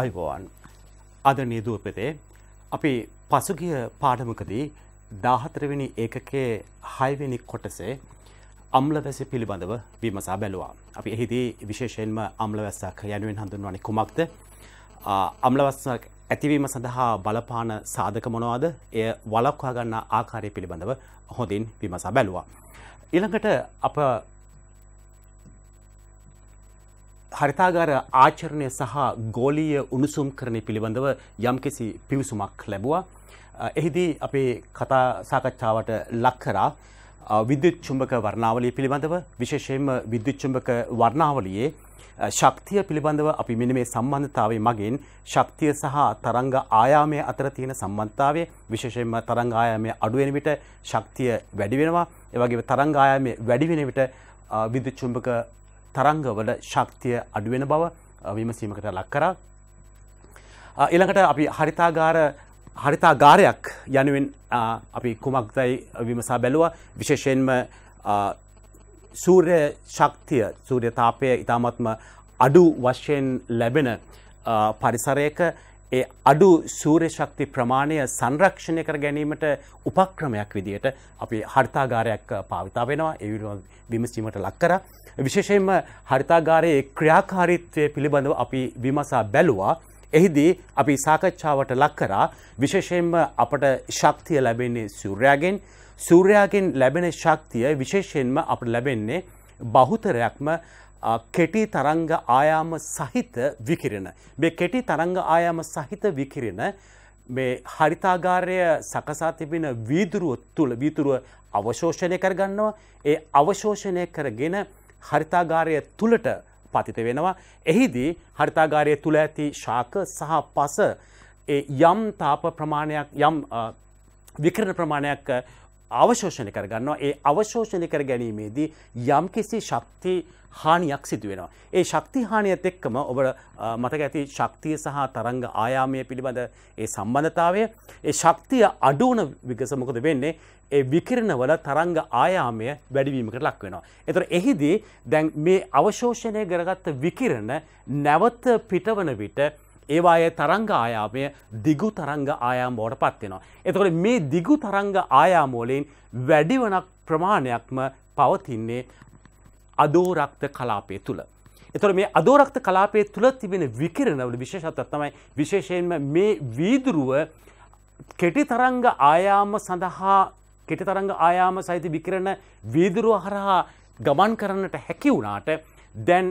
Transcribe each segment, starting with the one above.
අයිබෝවන් අද නියදූපතේ අපි පසුගිය පාඩමකදී දාහතරවෙනි ඒකකේ හයිවෙනි කොටසේ අම්ලවැසි පිළිබඳව විමසා බැලවා. අපි එහිදී විශේෂයෙන්ම අම්ලවැස්සක් යනුවෙන් හඳුන්වනි කුමක්ද අම්ලවස්සක් ඇතිවීම සඳහා බලපාන සාධක මොනවාද එය වලක්වා ගන්නා ආකාරය පිළිබඳව හොඳින් විමසා බැලවා. ඊළඟට අප හරිතාගාර ආචරණය සහ ගෝලීය උණුසුම් කරණය පිළිබඳව යම්කිසි පිවිසුමක් ලැබුවා. එහිදී අපේ කතා සාකච්ඡාවට ලක් කරා විද්‍යුත් චුම්බක වර්ණාවලිය පිළිබඳව විශේෂයෙන්ම විද්‍යුත් චුම්බක වර්ණාවලියේ ශක්තිය පිළිබඳව අපි මෙන්න මේ සම්බන්ධතාවය මගින් ශක්තිය සහ තරංග ආයාමය අතර තියෙන සම්බන්ධතාවය විශේෂයෙන්ම තරංග ආයාමය අඩු වෙන විට ශක්තිය වැඩි වෙනවා ඒ වගේම තරංග ආයාමය වැඩි වෙන විට විද්‍යුත් චුම්බක තරංගවල ශක්තිය අඩුවෙන බව විමසීමකට ලක්කරා. එළඟට අපි හරිතාගාර හරිතා ගාරයක් යනුවෙන් අපි කුමක්දයි විමසා බැලුව විශේෂයෙන්ම සූර්ය ශක්තිය සූර්ය තාපය ඉතාමත්ම අඩු වශයෙන් ලැබෙන පරිසරයක ඒ අඩු සූර්ය ශක්ති ප්‍රමාණය සංරක්ෂණය කර ගැනීමට උපක්‍රමයක් විදිහට අපි හර්තාගාරයක් පාවිතා වෙනවා ඒ විමසීමට ලක් කරා. විශේෂයෙන්ම හරිතාගාරයේ ක්‍රියාකාරීත්වය පිළිබඳව අපි විමසා බැලුවා. එහිදී අපි සාකච්ඡාවට ලක් කරා විශේෂයෙන්ම අපට ශක්තිය ලැබෙන්නේ සූර්යාගෙන්. සූර්යාගෙන් ලැබෙන ශක්තිය විශේෂයෙන්ම අපට ලැබෙන්නේ බහුතරයක්ම කෙටි තරංග ආයාම සහිත විකිරණ. මේ කෙටි තරංග ආයාම සහිත විකිරණ මේ හරිතාගාරය සකසා තිබෙන වීදුරුව තුළ වීතුරුව අවශෝෂණය කරගන්නවා. ඒ අවශෝෂණය කරගෙන හරිතාගාරය තුළට පතිත වෙනවා. එහිදී හරිතාගාරය තුළ ඇති ශාක සහ පස යම් තාප ප්‍රමාණයක් යම් විකරණ ප්‍රමාණයක් අවශෝෂණය කරගන්නවා ඒ අවශෝෂණය කර ගැනීමේදී යම් කිසි ශක්ති හානියක් සිදුවෙනවා. ඒ ශක්ති හානියත් එක්කම ඔබට මතක ඇති ශක්තිය සහ තරංග ආයාමය පිළිබඳ ඒ සම්බන්ධතාවය ඒ ශක්තිය අඩුවන විගස මොකද වෙන්නේ ඒ විකිරණවල තරංග ආයාමය වැඩිවීමකට ලක් වෙනවා. එතකොට එහිදී දැන් මේ අවශෝෂණය කරගත්ත විකිරණ නැවත පිටවන විට ඒවායේ තරංග ආයාමය දිගු තරංග ආයාම බවට පත්වෙනවා. එතකොට මේ දිගු තරංග ආයාමෝලයෙන් වැඩිවනක් ප්‍රමාණයක්ම පවතින්නේ අදෝරක්ත කලාපය තුළ. එතොට මේ අදෝරක්ත කලාපය තුළ තිබෙන විකිරණවල විශේෂත්ව තමයි විශේෂයෙන්ම මේ වීදුරුව කෙටි තරංග ආයාම සඳහා කෙටි තරංග ආයාම සහිත විකිරණ වීදුරුව හරහා ගමන් කරන්නට හැකි වුණාට දැන්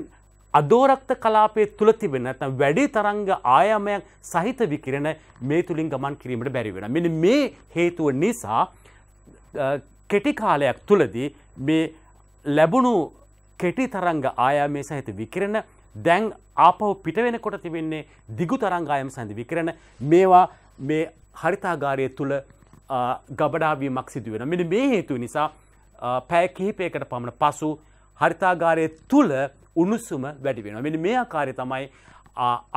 අදෝරක්ත කලාපය තුළ තිබෙන නැත්නම් වැඩි තරංග ආයාමයන් සහිත විකිරණ මේ තුලින් ගමන් කිරීමට බැරි වෙනවා. මෙන්න මේ හේතුව නිසා කෙටි කාලයක් තුලදී මේ ලැබුණු කෙටි තරංග ආයාමයේ සහිත විකිරණ දැන් ආපහු පිට වෙනකොට තිබෙන්නේ දිගු තරංග ආයාම සහිත විකිරණ මේවා මේ හරිතාගාරය තුල ගබඩාවීමක් සිදු වෙනවා. මෙන්න මේ හේතුව නිසා පැය කිහිපයකට පමණ පසු හරිතාගාරය තුල උණුසුම වැඩි වෙනවා. මෙන්න මේ ආකාරය තමයි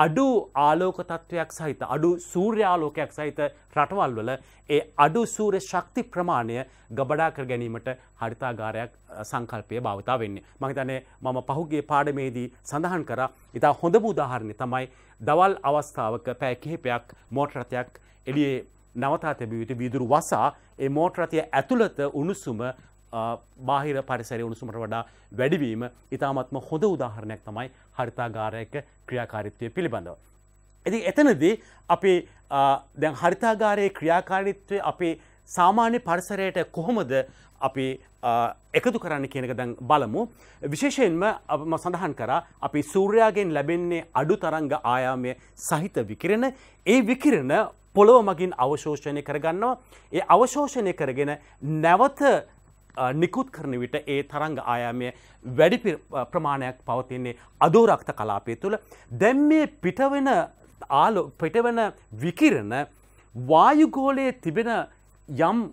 අඩු ආලෝක තත්ත්වයක් සහිත අඩු සූර්යාලෝකයක් සහිත රටවල්වල ඒ අඩු සූර ශක්ති ප්‍රමාණය ගබඩා කර ගැනීමට හරිතාගාරයක් සංකල්පය භාවිතා වෙන්නේ. මහිතනේ මම පහුගේ පාඩමේදී සඳහන් කර ඉතා හොඳ බුදාහරණය තමයි දවල් අවස්ථාවක පෑ කිහිපයක් මෝටරතයක් එලියේ නවතා තැබිවිට විදුරු වසා ඒ මෝටරතිය ඇතුළත උණුසුම බාහිර පරිසරය උණුසුමට වඩා වැඩිවීම ඉතාමත්ම හොඳ උදාහරණයක් තමයි හරිතාගාරයක ක්‍රියාකාරිත්වය පිළිබඳව. ඇති එතනදී අපේ දැන් හරිතාගාරයේ ක්‍රියාකාරිත්වය අපේ සාමාන්‍ය පරිසරයට කොහොමද අපි එකතු කරන්න කියනක දැන් බලමු. විශේෂයෙන්ම ම සඳහන් කර අපි සූර්යාගෙන් ලැබෙන්නේ අඩු තරංග ආයාමය සහිත විකිරණ ඒ විකිරණ පොළොව මගින් අවශෝෂණය කරගන්නවා. ඒ අවශෝෂණය කරගෙන නැවත නිකුත් කරන විට ඒ තරංග ආයාමය වැඩි ප්‍රමාණයක් පවතින්නේ අදෝරක්ත කලාපය තුළ දැම් මේ පිටවෙන ආලෝ පිටවන විකිරණ වායුගෝලයේ තිබෙන යම්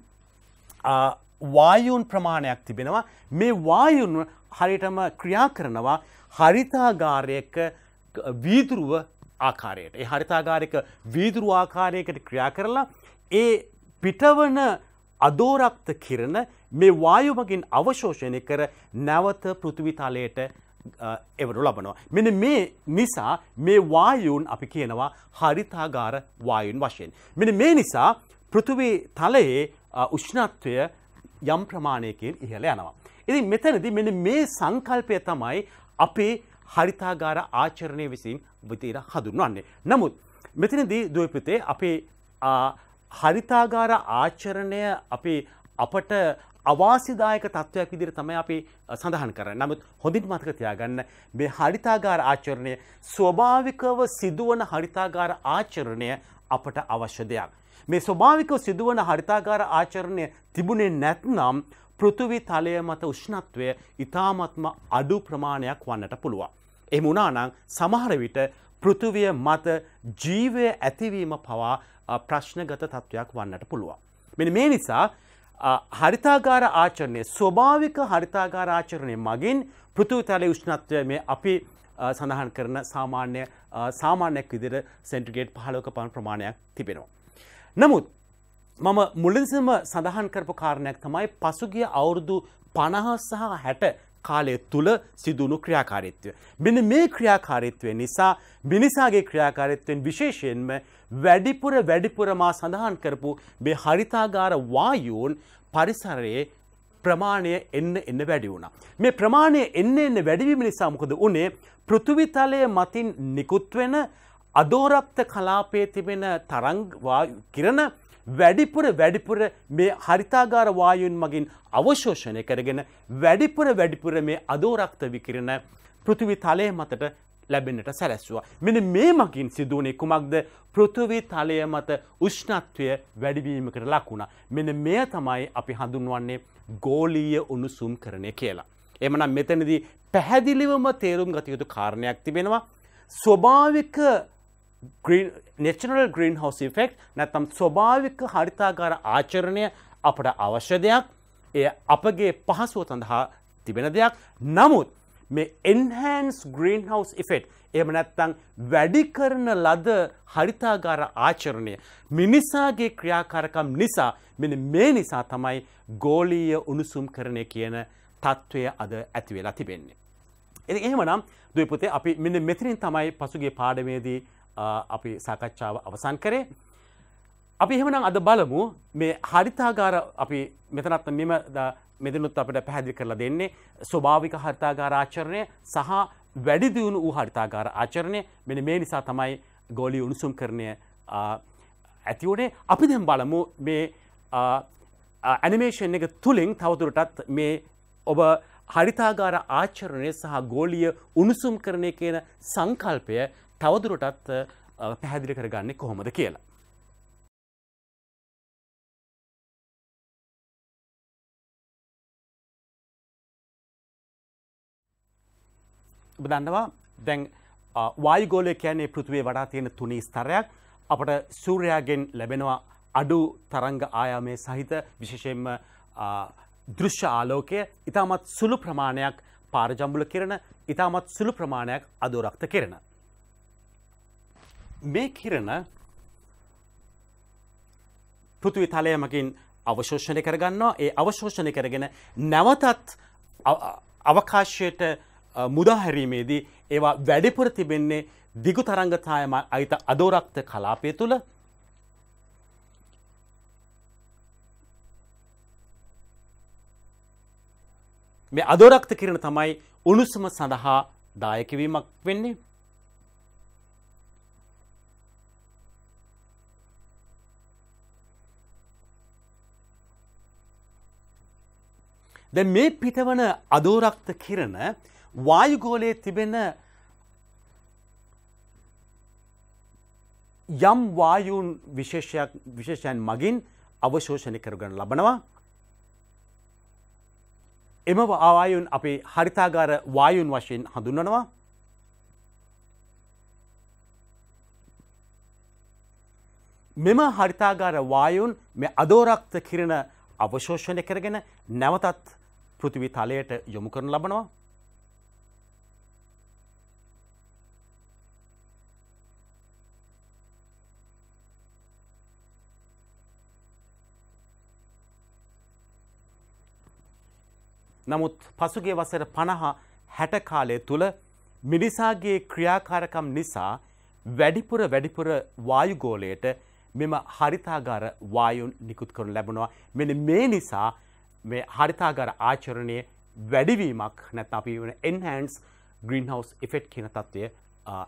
වායුන් ප්‍රමාණයක් තිබෙනවා මේ වායුන් හරිටම ක්‍රියා කරනවා හරිතාගාරයක වීදුරුව ආකාරයට ඒ හරිතාගාරයක වීදුරු ආකාරයකට ක්‍රියා කරලා ඒ පිටවන අදෝරක්ත කිරණ මේ වායුමගින් අවශෝෂණය කර නැවත පෘථිවිතලයට එවනු ලබනවා. මෙන මේ නිසා මේ වායුන් අපි කියනවා හරිතාගාර වායුන් වශයෙන්. මෙන මේ නිසා පෘථවී තලයේ උෂ්ණත්වය යම් ප්‍රමාණයකින් ඉහළ යනවා. ඉතින් මෙතනදි මෙන මේ සංකල්පය තමයි අපේ හරිතාගාර ආචරණය විසින් විතීර හඳුන්වන්නේ. නමුත් මෙතනදී දුවපතේ අපේ හරිතාගාර ආචරණය අපේ අපට අවාසිදායක තත්ත්වයක් විදිර තමයි අපි සඳහන් කරන්න නමුත් හොඳින් මතක තියාගන්න මේ හරිතාගාර ආචරණය ස්වභාවිකව සිදුවන හරිතාගාර ආචරණය අපට අවශ්‍ය දෙයක්. මේ ස්වභාවිකව සිදුවන හරිතාගාර ආචරණය තිබුණේ නැත්නම් පෘතුවි තලය මත උෂ්ණත්වය ඉතාමත්ම අඩු ප්‍රමාණයක් වන්නට පුළුවන්. එම වනානං සමහර විට පෘතුවිය මත ජීවය ඇතිවීම පවා ප්‍රශ්නගත තත්ත්වයක් වන්නට පුළුවන්. මෙ මේ නිසා හරිතාගාර ආචරණය ස්වභාවික හරිතාගාර ආචරණය මගින් පෘතුතලය උෂ්ණත්වය මේ අපි සඳහන් කරන සාමාන්‍ය සාමාන්‍යයක් විදිර සෙන්ටිගේට් පහලෝක පන් ප්‍රමාණයක් තිබෙනවා. නමුත් මම මුලින්සම සඳහන් කරපු කාරණයක් තමයි පසුගිය අවුරුදු පණහා සහ හැට කාලය තුළ සිදුණු ක්‍රියාකාරීත්වය. මෙන්න මේ ක්‍රියාකාරීත්වය නිසා මිනිසාගේ ක්‍රියාකාරීත්වයෙන් විශේෂයෙන්ම වැඩිපුර වැඩිපුර මා සඳහන් කරපු මේ හරිතාගාර වායුන් පරිසරයේ ප්‍රමාණය එන්න එන්න වැඩි වුණා. මේ ප්‍රමාණය එන්න එන්න වැඩිවීම නිසා මොකද උනේ පෘථිවිතලය මතින් නිකුත් වෙන අදෝරක්ත කලාපයේ තිබෙන තරං කිරණ වැඩිපුර වැඩිපුර මේ හරිතාගාර වායුන් මගින් අවශෝෂණය කරගෙන වැඩිපුර වැඩිපුර මේ අදෝරක්ත විකිරණ පෘථිවි තලය මතට ලැබෙන්නට සැලැස්වා. මෙන මේ මකින් සිදුවනේ කුමක්ද පෘථවී තලය මත උෂ්ණත්වය වැඩිවීමකට ලකුණ. මෙන මෙය තමයි අපි හඳුන්වන්නේ ගෝලීය උණුසුම් කරණය කියලා. එමනම් මෙතනදී පැහැදිලිවම තේරුම් ගතයුතු කාරණයක් තිබෙනවා. ස්වභාවික නෙචනල් ග්‍රීන් හෝස් ෆෙක්් නැතම් ස්වභාවික හරිතාගාර ආචරණය අපට අවශ්‍ය දෙයක් එය අපගේ පහසුව සඳහා තිබෙන දෙයක් නමුත් මේ එන්හන්ස් ග්‍රීන් හවස් ඉෆෙට් එම නැත්තං වැඩි කරන ලද හරිතාගාර ආචරණය මිනිසාගේ ක්‍රියාකාරකම් නිසා මෙ මේ නිසා තමයි ගෝලීය උණුසුම් කරණය කියන තත්ත්වය අද ඇතිවෙලා තිබෙන්නේ. එති එහෙමනම් දපුතේ අපි මෙන්න මෙතිරින් තමයි පසුගේ පාඩමේදී අපි සාකච්ඡාව අවසන් කරේ. අපි එහෙමනම් අද බලමු මේ හරිතාගාර අපි මෙතනත් මෙම මෙදනුත් අපට පැහැදිලි කරලා දෙන්නේ ස්වභාවික හරිතාගාර ආචරණය සහ වැඩි දියුණු වූ හරිතාගාර ආචරණය මෙන මේ නිසා තමයි ගෝලි උණුසුම් කරණය ඇතිවනේ අපි දැම් බලමු මේ ඇනිමේෂන් එක තුළින් තවතුරටත් මේ ඔබ හරිතාගාර ආචරණය සහ ගෝලිය උණුසුම් කරණය කියන සංකල්පය තවදුරටත් පැහැදිලි කරගන්නේ කොහොමද කියලා. දන්නවා දැන් වායුගෝලය කියන්නේ පෘතිවේ වඩා තියෙන තුනී ස්තරයක් අපට සූර්යාගෙන් ලැබෙනවා අඩු තරංග ආයාමය සහිත විශේෂයෙන්ම දෘෂ්‍ය ආලෝකය ඉතාමත් සුළු ප්‍රමාණයක් පාරජම්බුල කරන ඉතාමත් සුළු ප්‍රමාණයක් අදෝරක්ත කරන. මේ කිරණ පෘතුවි තලයමකින් අවශෝෂණය කරගන්නවා ඒ අවශෝෂණය කරගෙන නැවතත් අවකාශයට මුදාහැරීමේදී ඒවා වැඩිපුර තිබෙන්නේ දිගු තරංගතායම අයිත අදෝරක්ත කලාපය තුළ මේ අදෝරක්ත කිරණ තමයි උණුසුම සඳහා දායකවීමක් වෙන්නේ දැ මේ පිටවන අදෝරක්ත කිරණ වායුගෝලයේ තිබෙන යම් වායුන් විශේෂයක් විශේෂයන් මගින් අවශෝෂණය කරගන ලබනවා. එම ආවායුන් අපි හරිතාගාර වායුන් වශයෙන් හඳුන්වනවා. මෙම හරිතාගාර වායුන් මේ අදෝරක්ත කිරණ අවශෝෂණය කරගෙන නැවතත් පෘතිවි තලයට යොමු කරන ලබනවා නමුත් පසුගේ වසර පණහා හැට කාලය තුළ මිනිසාගේ ක්‍රියාකාරකම් නිසා වැඩිපුර වැඩිපුර වායුගෝලයට මෙම හරිතාගාර වායුන් නිකුත් කරනු ලැබනවා මෙන මේ නිසා මේ හරිතාගර ආචරණය වැඩිවීමක් නැත් අපි වන එන්හන්ස් ග්‍රීන් හවස් එෆෙට් කියන තත්ත්වය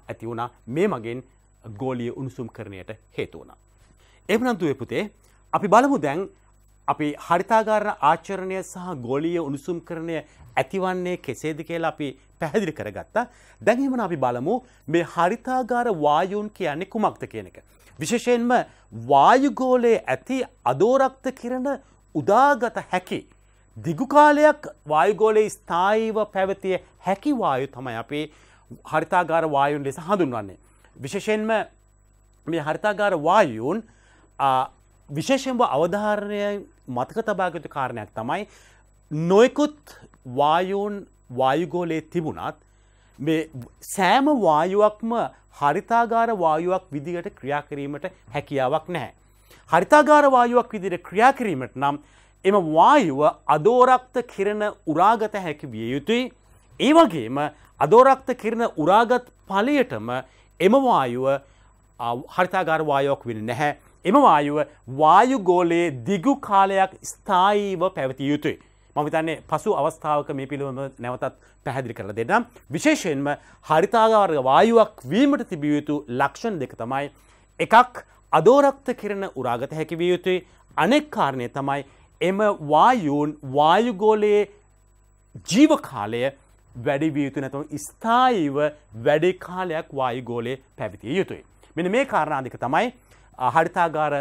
ඇති වුණා මේ මගෙන් ගෝලිය උණුසුම් කරණයට හේතුවන. එමනන්තුවේ පුතේ අපි බලමු දැන් අපි හරිතාගාරණ ආචරණය සහ ගෝලිය උණුසුම් කරණය ඇතිවන්නේ කෙසේද කියලා අපි පැහැදිලි කරගත්තා දැන්හෙමන අපි බලමු මේ හරිතාගාර වායුන් කියන්නේ කුමක්ද කියන එක. විශේෂයෙන්ම වායුගෝලයේ ඇති අදෝරක්ත කිරණ උදාගත හැකි දිගු කාලයක් වායුගෝලයේ ස්ථායීව පැවතිය හැකි වායු තමයි අපේ හරිතාගාර වායුන් ලෙස හඳුන්වන්නේ. විශේෂයෙන්ම මේ හරිතාගාර වායුන් විශේෂෙන්ව අවධාරණය මතක තබාගතු කාරණයක් තමයි නොයකුත් වායුන් වායුගෝලයේ තිබුණත් මේ සෑම වායුවක්ම හරිතාගාර වායුවක් විදිහට ක්‍රියා කිරීමට හැකියාවක් නැහැ. හරිතාගාර වායුවක් විදිහට ක්‍රියා කිරීමට නම් එම වායුව අදෝරක්ත කිරණ උරාගත හැකි විය යුතුයි. ඒ වගේම අදෝරක්ත කිරණ උරාගත් ඵලයටම එම වායුව හරිතාගාර වායුවක් වෙන්නේ නැහැ. එම වායුව වායු ගෝලයේ දිගු කාලයක් ස්ථායීව පැවතිය යුතුයි. මම හිතන්නේ පසු අවස්ථාවක මේ පිළිබඳව නැවතත් පැහැදිලි කරලා දෙන්නම්. විශේෂයෙන්ම හරිතාගාර වායුවක් වීමට තිබිය යුතු ලක්ෂණ දෙක තමයි එකක් අදෝරක්ත කිරණ උරාගත හැකිවිය යුතුයි අනෙක් කාරණය තමයි එම වායූන් වායුගෝලයේ ජීවකාලය වැඩිවිය යුතු නැතුව ස්ථායිව වැඩි කාලයක් වායුගෝලය පැවිතිය යුතුයි. මෙන මේ කාරණාධික තමයි හරිතාගාර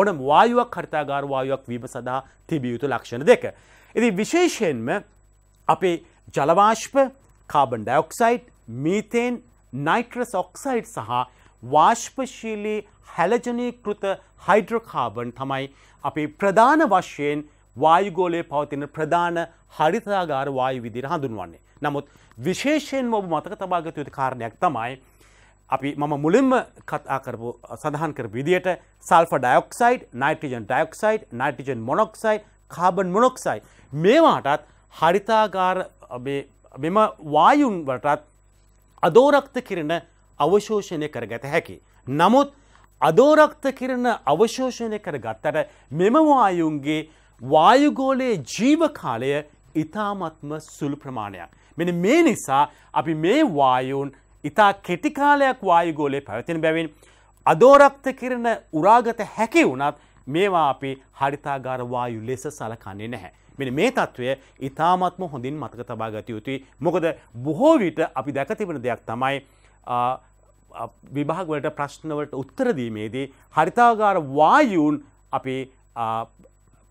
ඕනම් වායුවක් හරිතාගාර වායුවක් වීම සඳහා තිබිය යුතු ලක්ෂණ දෙක. ඉති විශේෂයෙන්ම අපේ ජලවාශ්ප කාබන් ඩයොක්සයිට් මීතේන් නයිට්‍රස් ඔක්සයිට් සහ වාශ්පශීලී හැලජනීකෘත හයිඩ්‍රකාබන් තමයි අපි ප්‍රධාන වශයෙන් වායුගෝලයේ පවතින ප්‍රධාන හරිතාගාර වායු විදිර හඳුන්වන්නේ. නමුත් විශේෂයෙන් ඔබ මතක තබාගත යුතු කාරණයක් තමයි අපි මම මුලින්ම කතා කරපු සඳහන් කර විදියට sulphur dioxide nitrogen dioxide nitrogen monoxide carbon monoxide මේවාටත් හරිතාගාර මෙම වායුන්වටත් අදෝරක්ත කිරෙන අවශෝෂණය කරගත හැකි. නමුත් අදෝරක්ත කිරණ අවශෝෂණය කර ගත්තට මෙම වායුන්ගේ වායුගෝලයේ ජීවකාලය ඉතාමත්ම සුළු ප්‍රමාණයක්. මෙන මේ නිසා අපි මේ වායුන් ඉතා කෙටිකාලයක් වායුගෝලයේ පැවතින බැවින් අදෝරක්ත කිරණ උරාගත හැකි වුණත් මේවා අපි හරිතාගාර වායු ලෙස සලකන්නේ නැහැ. මෙන මේ තත්ත්වය ඉතාමත්ම හොඳින් මතක තබා ගත යුතුයි. මොකද බොහෝ විට අපි දැක තිබෙන දෙයක් තමයි විභාගවලට ප්‍රශ්නවලට උත්තරදීමේදී හරිතාගාර වායුන් අපේ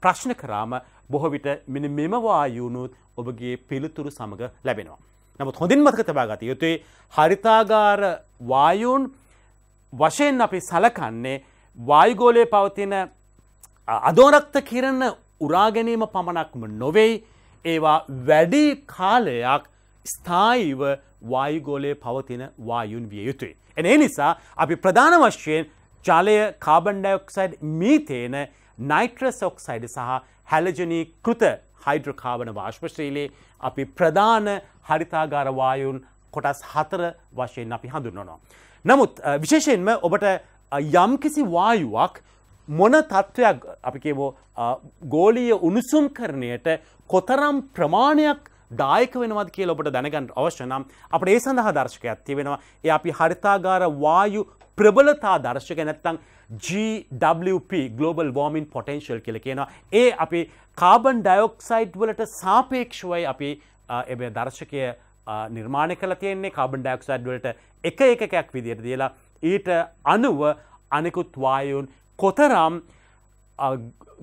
ප්‍රශ්න කරාම බොහොවිට මෙන මෙම වායුණුත් ඔබගේ පිළිතුරු සමඟ ලැබෙනවා. නමුත් හොඳින් මතක තබා ගත යුතුයි හරිතාගාර වායුන් වශයෙන් අපි සලකන්නේ වායුගෝලය පවතින අදෝරක්ත කිරණ උරාගැනීම පමණක්ම නොවෙයි ඒවා වැඩි කාලයක් ස්ථායිව වායුගෝලයේ පවතින වායුන් විය යුතුයි. එන ඒ නිසා අපි ප්‍රධාන වශයෙන් ජලය කාබන්ඩයොක්සයිඩ් මීතේන නයිට්‍රස් ඔක්සයිඩ් සහ හැලජනී කෘත හයිඩ්‍රකාවන වාශ්පශීලයේ අපි ප්‍රධාන හරිතාගාරවායුන් කොටස් හතර වශයෙන් අපි හඳුන්වනවා. නමුත් විශේෂයෙන්ම ඔබට යම්කිසි වායුවක් මොන තත්ත්වයක් අපි කියවෝ ගෝලීය උණුසුම් කරණයට කොතරම් ප්‍රමාණයක් දායක වෙනවද කියලා ඔබට දැනගන්න අවශ්‍ය නම් අපට ඒ සඳහා දර්ශකයක් තියෙනවා. ඒ අපි හරිතාගාර වායු ප්‍රබලතා දර්ශක නැත්තම් GWP Global Warming Potential කියලා කියනවා. ඒ අපි කාබන් ඩයොක්සයිඩ් වලට සාපේක්ෂවයි අපි එබේ දර්ශකය නිර්මාණය කළ තියෙන්නේ කාබන් ඩයොක්සයිඩ් වලට එක එකකයක් විදිහට දීලා ඊට අනුව අනෙකුත් වායුන් කොතරම්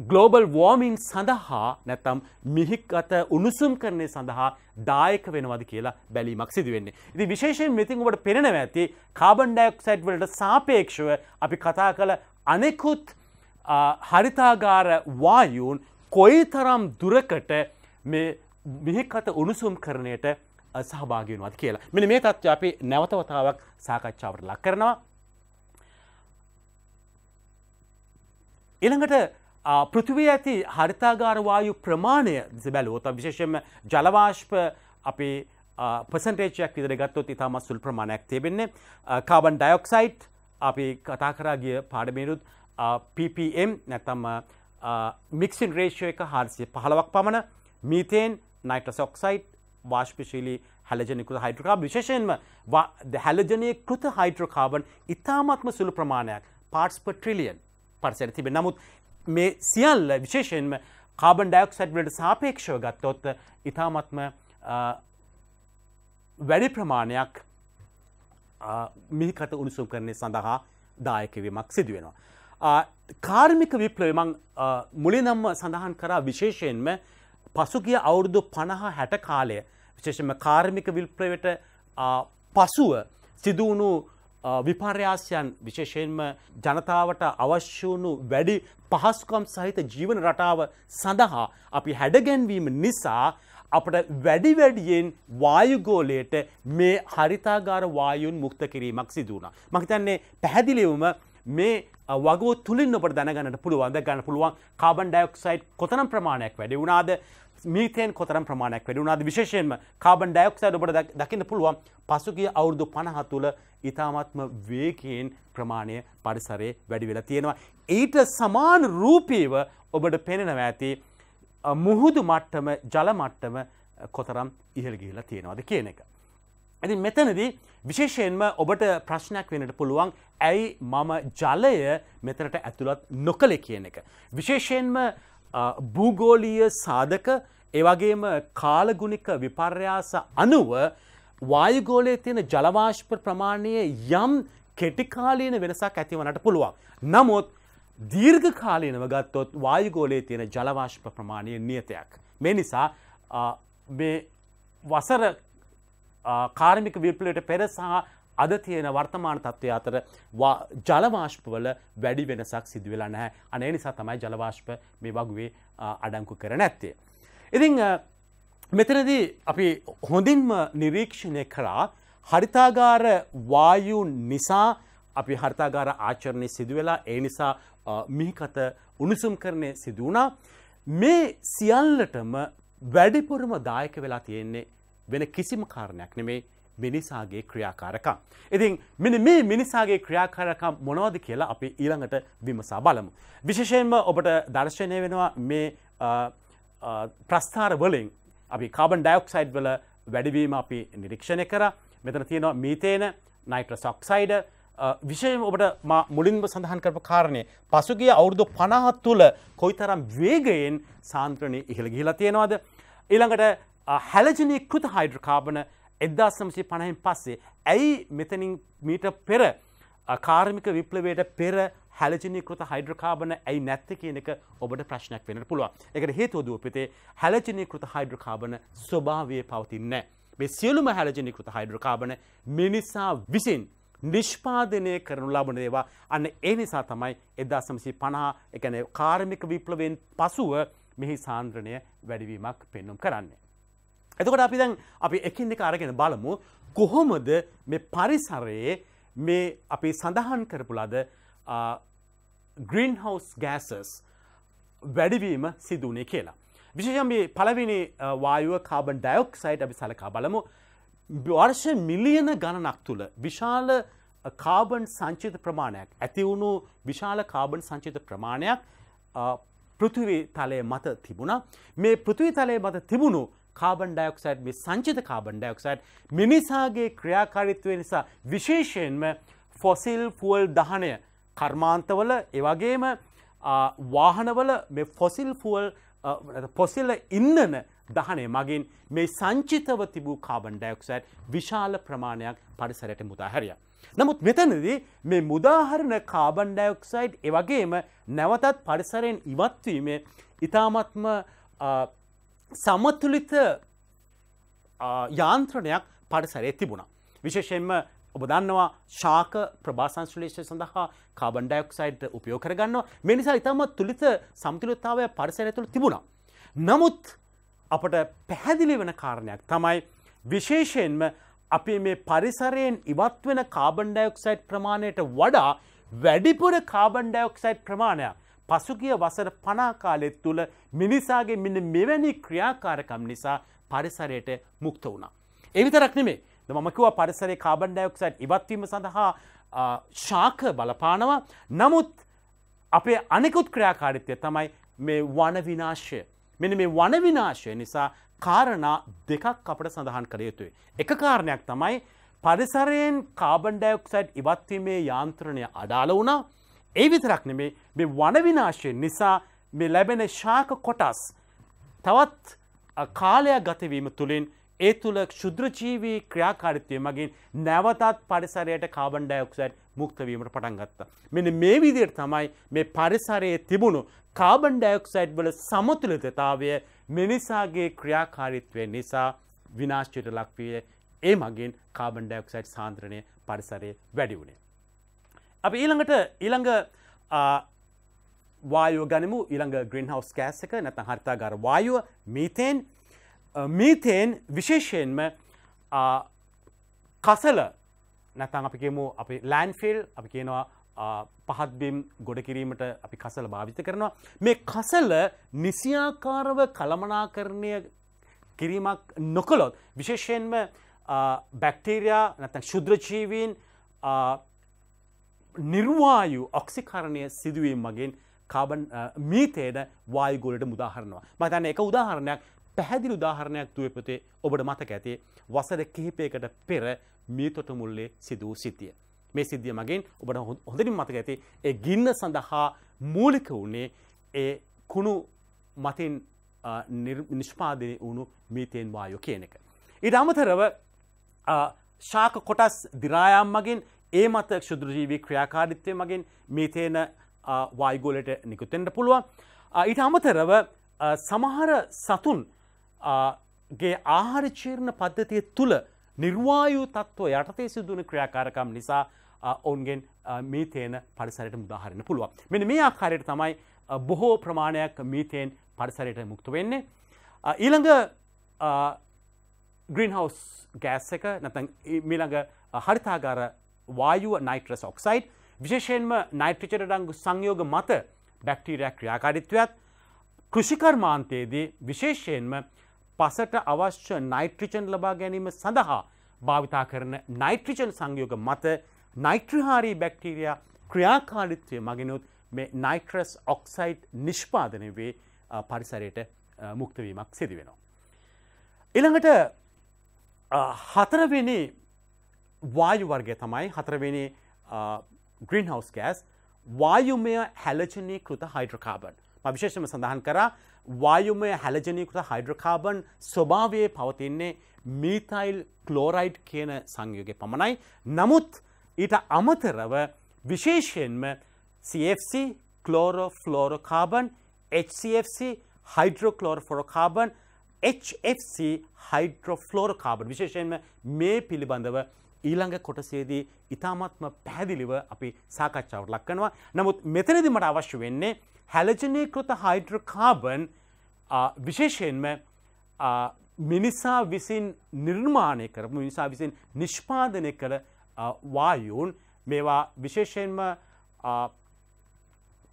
ගලෝබල් වෝමින් සඳහා නැතම් මිහික්කත උණුසුම් කරණය සඳහා දායක වෙනවද කියලා බැලීමක් සිදුවෙන්නේ. ඉති විශේෂයෙන් මෙතින් ඔබට පෙනෙනව ඇති කාබන්ඩයක්සයිට් වලට සාපේක්ෂව අපි කතා කළ අනෙකුත් හරිතාගාර වායුන් කොයි තරම් දුරකට මිහිකත උණුසුම් කරණයට සහභාගියනවත් කියලා මෙනි මේ තත්ත්ව අපි නැවතවතාවක් සාකච්ඡාවට ලක් කරනවා එළඟට පෘතිවේ ඇති හරිතාගාරවායු ප්‍රමාණය දෙස බැලුවොත් විශේෂෙන්ම ජලවාශ්ප අපේ පසන්ටේචයක් විදර ගත්තොත් ඉතාමත් සුල් ප්‍රමාණයක් තියබෙන්නේ කාබන් ඩයොක්සයිට් අපි කතා කරාගිය පාඩමේරුත් PPM නැතම් මික්සින් රේෂය එක හාරසිය පහලවක් පමණ මීතයෙන් නයිටස් ඔක්සයිට් වාශ්පිශීලී හැලජනකුද හයිට්‍රකාබ විශෂයෙන්ම හැලජනය කෘත හයිට්‍රකාබන් ඉතාමත්ම සුළු ප්‍රමාණයක් පාටස් ප ට්‍රිලියන් පරිසර තිබෙන නමුත් මේ සියල්ල විශේෂයෙන්ම කාබන් ඩයක්සයිඩ් වලට සාපේක්ෂව ගත්තොත් ඉතාමත්ම වැඩි ප්‍රමාණයක් මිහිකට උණුසුම් කරණය සඳහා දායකවීමක් සිදුවෙනවා. කාර්මික විප්ලවය මං මුලිනම්ම සඳහන් කරා විශේෂයෙන්ම පසුගිය අවුරුදු පණහා හැට කාලය විශේෂම කාර්මික විල්ප්‍රවට පසුව සිදුවුණු විපර්යාසයන් විශේෂයෙන්ම ජනතාවට අවශ්‍ය වුණු වැඩි පහසුකම් සහිත ජීවන රටාව සඳහා අපි හැඩගැන්වීම නිසා අපට වැඩි වැඩියෙන් වායුගෝලයට මේ හරිතාගාර වායුන් මුක්ත කිරීමක් සිදුවනා. මහිතන්නේ පැහැදිලිවම මේ වගෝ තුළින් ඔබට දැනගන්නට පුළුවන්ද ගන්න පුළුවන් කාබන් ඩයොක්සයිට් කොතනම් ප්‍රමාණයක් වැඩි වුණාද මීතයෙන් කොතරම් ප්‍රමාණයක් වැඩි වුණාද විශේෂයෙන්ම කාබන් ඩයොක්සයිඩ් ඔබට දකින්න පුළුවන් පසුගිය අවුරුදු 50 තුල ඊ타මත්ම වේගයෙන් ප්‍රමාණය පරිසරයේ වැඩි වෙලා තියෙනවා ඊට සමාන රූපීව ඔබට පෙනෙනවා ඇති මුහුදු මට්ටම ජල මට්ටම කොතරම් ඉහළ ගිහිලා තියෙනවද කියන එක. ඇති මෙතනදී විශේෂයෙන්ම ඔබට ප්‍රශ්නයක් වෙනට පුළුවන් ඇයි මම ජලය මෙතරට ඇතුළත් නොකළෙ කියන එක. විශේෂයෙන්ම භූගෝලීය සාධක ඒවගේම කාලගුණික විපර්යාස අනුව වායගෝලය තියෙන ජලවාශ්ප ප්‍රමාණයේ යම් කෙටිකාලීන වෙනසක් ඇතිවනට පුළුවන්. නමුත් දීර්ඝ කාලීනව ගත්තොත් වායගෝලයේ තියෙන ජලවාශ්ප ප්‍රමාණය නියතයක්. මේ නිසා වසර කාර්මික විප්ලවයට පෙර සහ අද තියෙන වර්තමාන තත්ත්වය අතර ජලවාශ්පවල වැඩි වෙනසක් සිදුවෙලා නැහැ අනේ නිසා තමයි ජලවාශ්ප මේ වගුවේ අඩංකු කර නැත්තේ. ඉතිං මෙතනදී අපි හොඳින්ම නිරීක්ෂණය කරා හරිතාගාර වායු නිසා අපි හරිතාගාර ආචරණය සිදුවෙලා ඒ නිසා මිහිකත උණුසුම් කරණය සිදුවනා මේ සියල්ලටම වැඩිපුරම දායක වෙලා තියෙන්නේ වෙන කිසිම කාරණයක් නෙමේ මිනිසාගේ ක්‍රියාකාරකම්. ඉතින් මෙනි මේ මිනිසාගේ ක්‍රියාකාරකම් මොනවද කියලා අපි ඊළඟට විමසා බලමු. විශේෂයෙන්ම ඔබට දර්ශනය වෙනවා මේ ප්‍රස්ථාර වලින් අපි කාබන් ඩයොක්සයිඩ් වල වැඩිවීම අපි නිරීක්ෂණය කර මෙතන තියෙනවා මීතේන නයිට්‍රස් ඔක්සයිඩ විශයෙන් ඔබට මුලින්ම සඳහන් කරපු කාරණය පසුගිය අවුරුදු පණහත් තුළ කොයිතරම් වේගයෙන් සාන්ත්‍රණය ඉහළ ගිහිලා තියෙනවාද. ඊළඟට හැලජනීකෘත හයිඩ්‍රකාබන එදදාස්සමසි පණහෙන් පස්සේ ඇයි මෙතනින් මීට පෙර කාර්මික විප්ලවයට පෙර හැලචිනි කෘත හයිඩ්‍රකාබන ඇයි නැත්ත කියනක ඔබට ප්‍රශ්නයක් වෙන පුළුව එකට හේතුවදුව පිතේ හැලචිනි කෘත හයිඩ්‍රකාබන ස්වභාවය පවතින්න. මේ සියලුම හැලජනි කෘත හයිඩ්‍රකාබන මිනිසා විසින් නිෂ්පාදනය කරනු ලබන දේවා අන්න ඒ නිසා තමයි එදදාසමසි පණහා එකන කාර්මික විප්ලවෙන් පසුව මෙහි සාන්ද්‍රණය වැඩිවීමක් පෙන්නුම් කරන්නේ. එතකොට අපි දැන් අපි එකින් එක අරගෙන බලමු කොහොමද මේ පරිසරයේ මේ අපි සඳහන් කරපුලද ග්‍රීන්හවස් ගෑසස් වැඩිවීම සිදුවනේ කියලා. විශෂයම් මේ පලවිනි වායුව කාබන් ඩයොක් සයිට් අපි සලකා බලමු වර්ෂ මිලියන ගණනක් තුළ විශාල කාබන් සංචිත ප්‍රමාණයක් ඇතිවුණු විශාල කාබන් සංචිත ප්‍රමාණයක් පෘතිවි තලය මත තිබුණ මේ පෘතිවි තලය මත තිබුණු කාබන් ඩයොක්සයිඩ් මේ සංචිත කාබන් ඩයොක්සයිඩ් මිනිසාගේ ක්‍රියාකාරිත්වය නිසා විශේෂයෙන්ම ෆොසිල් ෆුවල් දහනය කර්මාන්තවල එවගේම වාහනවල මේ ෆොසිල් ෆුවල් පොසිල්ල ඉන්නන දහනය මගින් මේ සංචිතව තිබූ කාබන් ඩයොක්සයිඩ් විශාල ප්‍රමාණයක් පරිසරයට මුදාහැරිය. නමුත් මෙතනදී මේ මුදාහරණ කාබන් ඩයොක්සයිඩ් එවගේම නැවතත් පරිසරයෙන් ඉවත්වීමේ ඉතාමත්ම සමතුලිත යාන්ත්‍රණයක් පරිසරය තිබුණා. විශේෂයෙන්ම ඔබදන්නවා ශාක ප්‍රභාසංශ්ලේෂය සඳහා කාබන් ඩයක්සයිඩ් උපයෝ කරගන්නවා මෙනිසා ඉතාම තුළිත සම්තුලිතාවය පරිසරය තුළ තිබුණා. නමුත් අපට පැහැදිලි වෙන කාරණයක් තමයි විශේෂයෙන්ම අපි මේ පරිසරයෙන් ඉවත් වෙන කාබන් ඩයොක්සයිඩ් ප්‍රමාණයට වඩා වැඩිපුර කාබන් ඩයොක්සයිඩ් ප්‍රමාණයක් පසුගිය වසර පනාකාලෙත් තුළ මිනිසාගේ මෙන්න මෙවැනි ක්‍රියාකාරකම් නිසා පරිසරයට මුක්ත වුණා. එවිතරක් නෙමේ මමකිව පරිසරේ කාබන් ඩයොක්සයිඩ් ඉවත්වීම සඳහා ශාක බලපානවා නමුත් අපේ අනෙකුත් ක්‍රියාකාරිත්වය තමයි මේ වනවිනාශය. මෙන මේ වනවිනාශය නිසා කාරණා දෙකක් අපට සඳහන් කළ යුතුයි. එක කාරණයක් තමයි පරිසරයෙන් කාබන් ඩයොක්සයිඩ් ඉවත්වීමේ යාන්ත්‍රණය අඩාල වුණා ඒ විතරක් නෙමේ මේ වනවිනාශයෙන් නිසා මේ ලැබෙන ශාක කොටස් තවත් කාලයක් ගතවීම තුළින් ඒ තුළ ශුද්‍රජීවී ක්‍රියාකාරිත්වය මගින් නැවතත් පරිසරයට කාබන් ඩයොක්සයිඩ් මුක්තවීමට පටන් ගත්තා. මෙන මේ විදියට තමයි මේ පරිසරයේ තිබුණු කාබන් ඩයොක්සයිඩ් වල සමතුලිතතාවය මිනිසාගේ ක්‍රියාකාරිත්වය නිසා විනාශ්චයට ලක්විය ඒ මගින් කාබන් ඩයොක්සයිඩ් සාන්ද්‍රණය පරිසරය වැඩි වුණේ. අපි ඊළඟට ඊළඟ වායෝ ගනිමු ඉළඟ ග්‍රීන්හවස් කෑස් එක නැත හරිතාගර වායුව මීතයෙන් මීතයෙන් විශේෂයෙන්ම කසල නැතන් අපි කියමු අපි ලෑන්ෆිල් අපි කියනවා පහත්බිම් ගොඩ කිරීමට අපි කසල භාවිත කරනවා මේ කසල නිසියාකාරව කළමනාකරණය කිරීමක් නොකළොත් විශේෂයෙන්ම බැක්ටීරයා නැතන් ශුද්‍රජීවීන් නිර්වායු ඔක්සිකරණය සිදුවීම් මගින් කාබන් මීතේද වායගොලට මුදාහරනවා. මතන එක උදාහරණයක් පැහැදිලි උදාහරණයක් තුවපතේ ඔබට මතක ඇති වසර කිහිපයකට පෙර මීතොට මුල්ලේ සිදූ සිතිය. මේ සිද්ධිය මගින් ඔබට හොඳින් මතක ඇති ඒ ගින්න සඳහා මූලික වුණේ ඒ කුණු මතින් නිෂ්පාදනය වුණු මීතයෙන් වායෝ කියන එක. ඉඩ අමතරව ශාක කොටස් දිරායම් මගින් ඒ මත ශුද්‍රජීවී ක්‍රියාකාරිත්වය මගින් මීතේන වායිගෝලට නිකුතෙන්ට පුළුවන්. ඊට අමතරව සමහර සතුන්ගේ ආහාරචීරණ පද්ධතිය තුළ නිර්වායු තත්ත්ව යටතේ සිදුවන ක්‍රියාකාරකම් නිසා ඔවුන්ගෙන් මීතේන පරිසරයට මුදාහරන්න පුළුවන්. මෙන මේ ආකාරයට තමයි බොහෝ ප්‍රමාණයක් මීතයෙන් පරිසරයට මුක්තු වෙන්නේ. ඊළඟ ග්‍රීන්හවස් ගෑස් එක නැතන් මිළඟ හරිතාගාර වායුව නයිට්‍රස් ඔක්සයිඩ් විශේෂයෙන්ම නයිට්‍රචර රංගු සංයෝග මත බැක්ටීරයක් ක්‍රියාකාරිත්වයත් කෘෂිකර්මාන්තයේදී විශේෂයෙන්ම පසට අවශ්‍ය නයිට්‍රිචන් ලබා ගැනීම සඳහා භාවිතා කරන නයිට්‍රිචන් සංයෝග මත නයිට්‍රහාරී බැක්ටීරයා ක්‍රියාකාරිත්වය මගෙනුත් මේ නයිට්‍රස් ඔක්සයිට් නිෂ්පාදනය වේ පරිසරයට මුක්තවීමක් සිදි වෙනවා. ඉළඟට හතරවෙනි වායු වර්ගය තමයි හතරවෙනි ග්‍රීන්හවස් ගෑස් වායුමය හැලජනී කෘත හයිඩ්‍රකාබන් විශේෂම සඳහන් කර වායුමය හැලජනීකృత හයිඩ්‍රකාබන් ස්වභාවයේ පවතින්නේ මීතයිල් ක්ලෝරයිඩ් කියන සංයෝගය පමණයි. නමුත් ඊට අමතරව විශේෂයෙන්ම CFC ක්ලෝරෝෆ්ලෝරෝකාබන් HCFC හයිඩ්‍රෝක්ලෝරෝෆ්ලෝරෝකාබන් HFC හයිඩ්‍රෝෆ්ලෝරෝකාබන් විශේෂයෙන්ම මේ පිළිබඳව ඊළඟ කොටසේදී ඉතාමත්ම පැහැදිලිව අපි සාකච්ඡාවට ලක්කනවා. නමුත් මෙතනදි මට අවශ්‍ය වෙන්නේ හැලජනය කෘත හයිඩ්‍රකාබන් විශේෂයෙන්ම මිනිසා විසින් නිර්මාණය කර මිනිසා විසින් නිෂ්පාදනය කළ වායුන් මේවා විශේෂයෙන්ම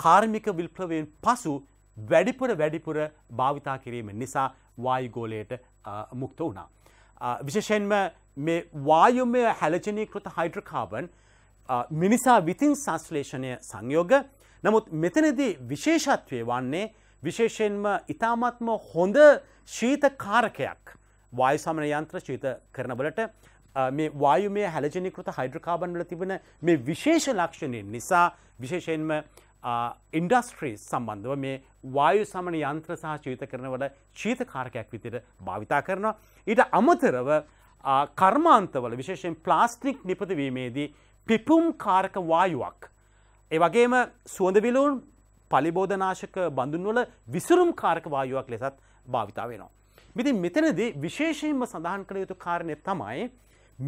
කාර්මික විල්ප්ලවයෙන් පසු වැඩිපුර වැඩිපුර භාවිතා කිරීම නිසා වායුගෝලයට මුක්ත වුණා. විශෂයෙන්ම මේ වායුමය හැලජනී කෘත හයිඩ්‍රකාබන් මිනිසා විතින් සංස්ලේෂණය සංයෝග නමුත් මෙතනදී විශේෂත්වය වන්නේ විශේෂයෙන්ම ඉතාමත්ම හොඳ ශීත කාරකයක් වායසාමන යන්ත්‍ර ශීත කරනවලට මේ වායුමය හැලජනී කෘත හයිඩ්‍රකාබන් වල තිබෙන මේ විශේෂ ලක්ෂණය නිසා විශේෂයෙන්ම ඉන්ඩස්ට්‍රීස් සම්බන්ධව මේ වායු සමන යන්ත්‍ර සහ චීත කරනවල චීත කාරකයක් විතිර භාවිතා කරනවා. ඊට අමතරව කර්මාන්තවල විශේෂෙන් ප්ලාස්ටික් නිපතිවීමේදී පිපුම් කාරක වායුවක්. ඒවගේම සුවඳවිලූන් පලිබෝධනාශක බඳුන්වල විසුරුම් කාරක වායුවක් ලෙසත් භාවිතා වෙනවා. මිතින් මෙතනදී විශේෂයෙන්ම සඳහන් කළ යුතු කාරණය තමයි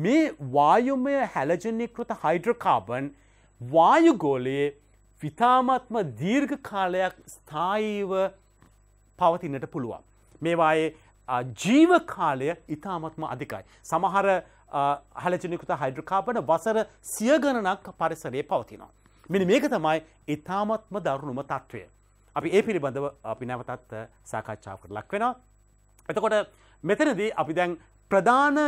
මේ වායුමය හැලජනීකෘත හයිඩ්‍රකාබන් වායුගෝලයේ විතාමත්ම දීර්ඝ කාලයක් ස්ථායීව පවතිනට පුළුවන්. මේවායේ ජීව කාලය ඉතාමත්ම අධිකයි. සමහර හලචනිකුත හයිඩ්‍රකාපන වසර සියගණනක් පරිසරයේ පවතිනවා. මෙනි මේක තමයි ඉතාමත්ම දරුණුම තත්ත්වය. අපි ඒ පිළිබඳව අපි නැවතත් සාකච්ඡාව කර ලක් වෙනවා. එතකොට මෙතනදී අපි දැන් ප්‍රධාන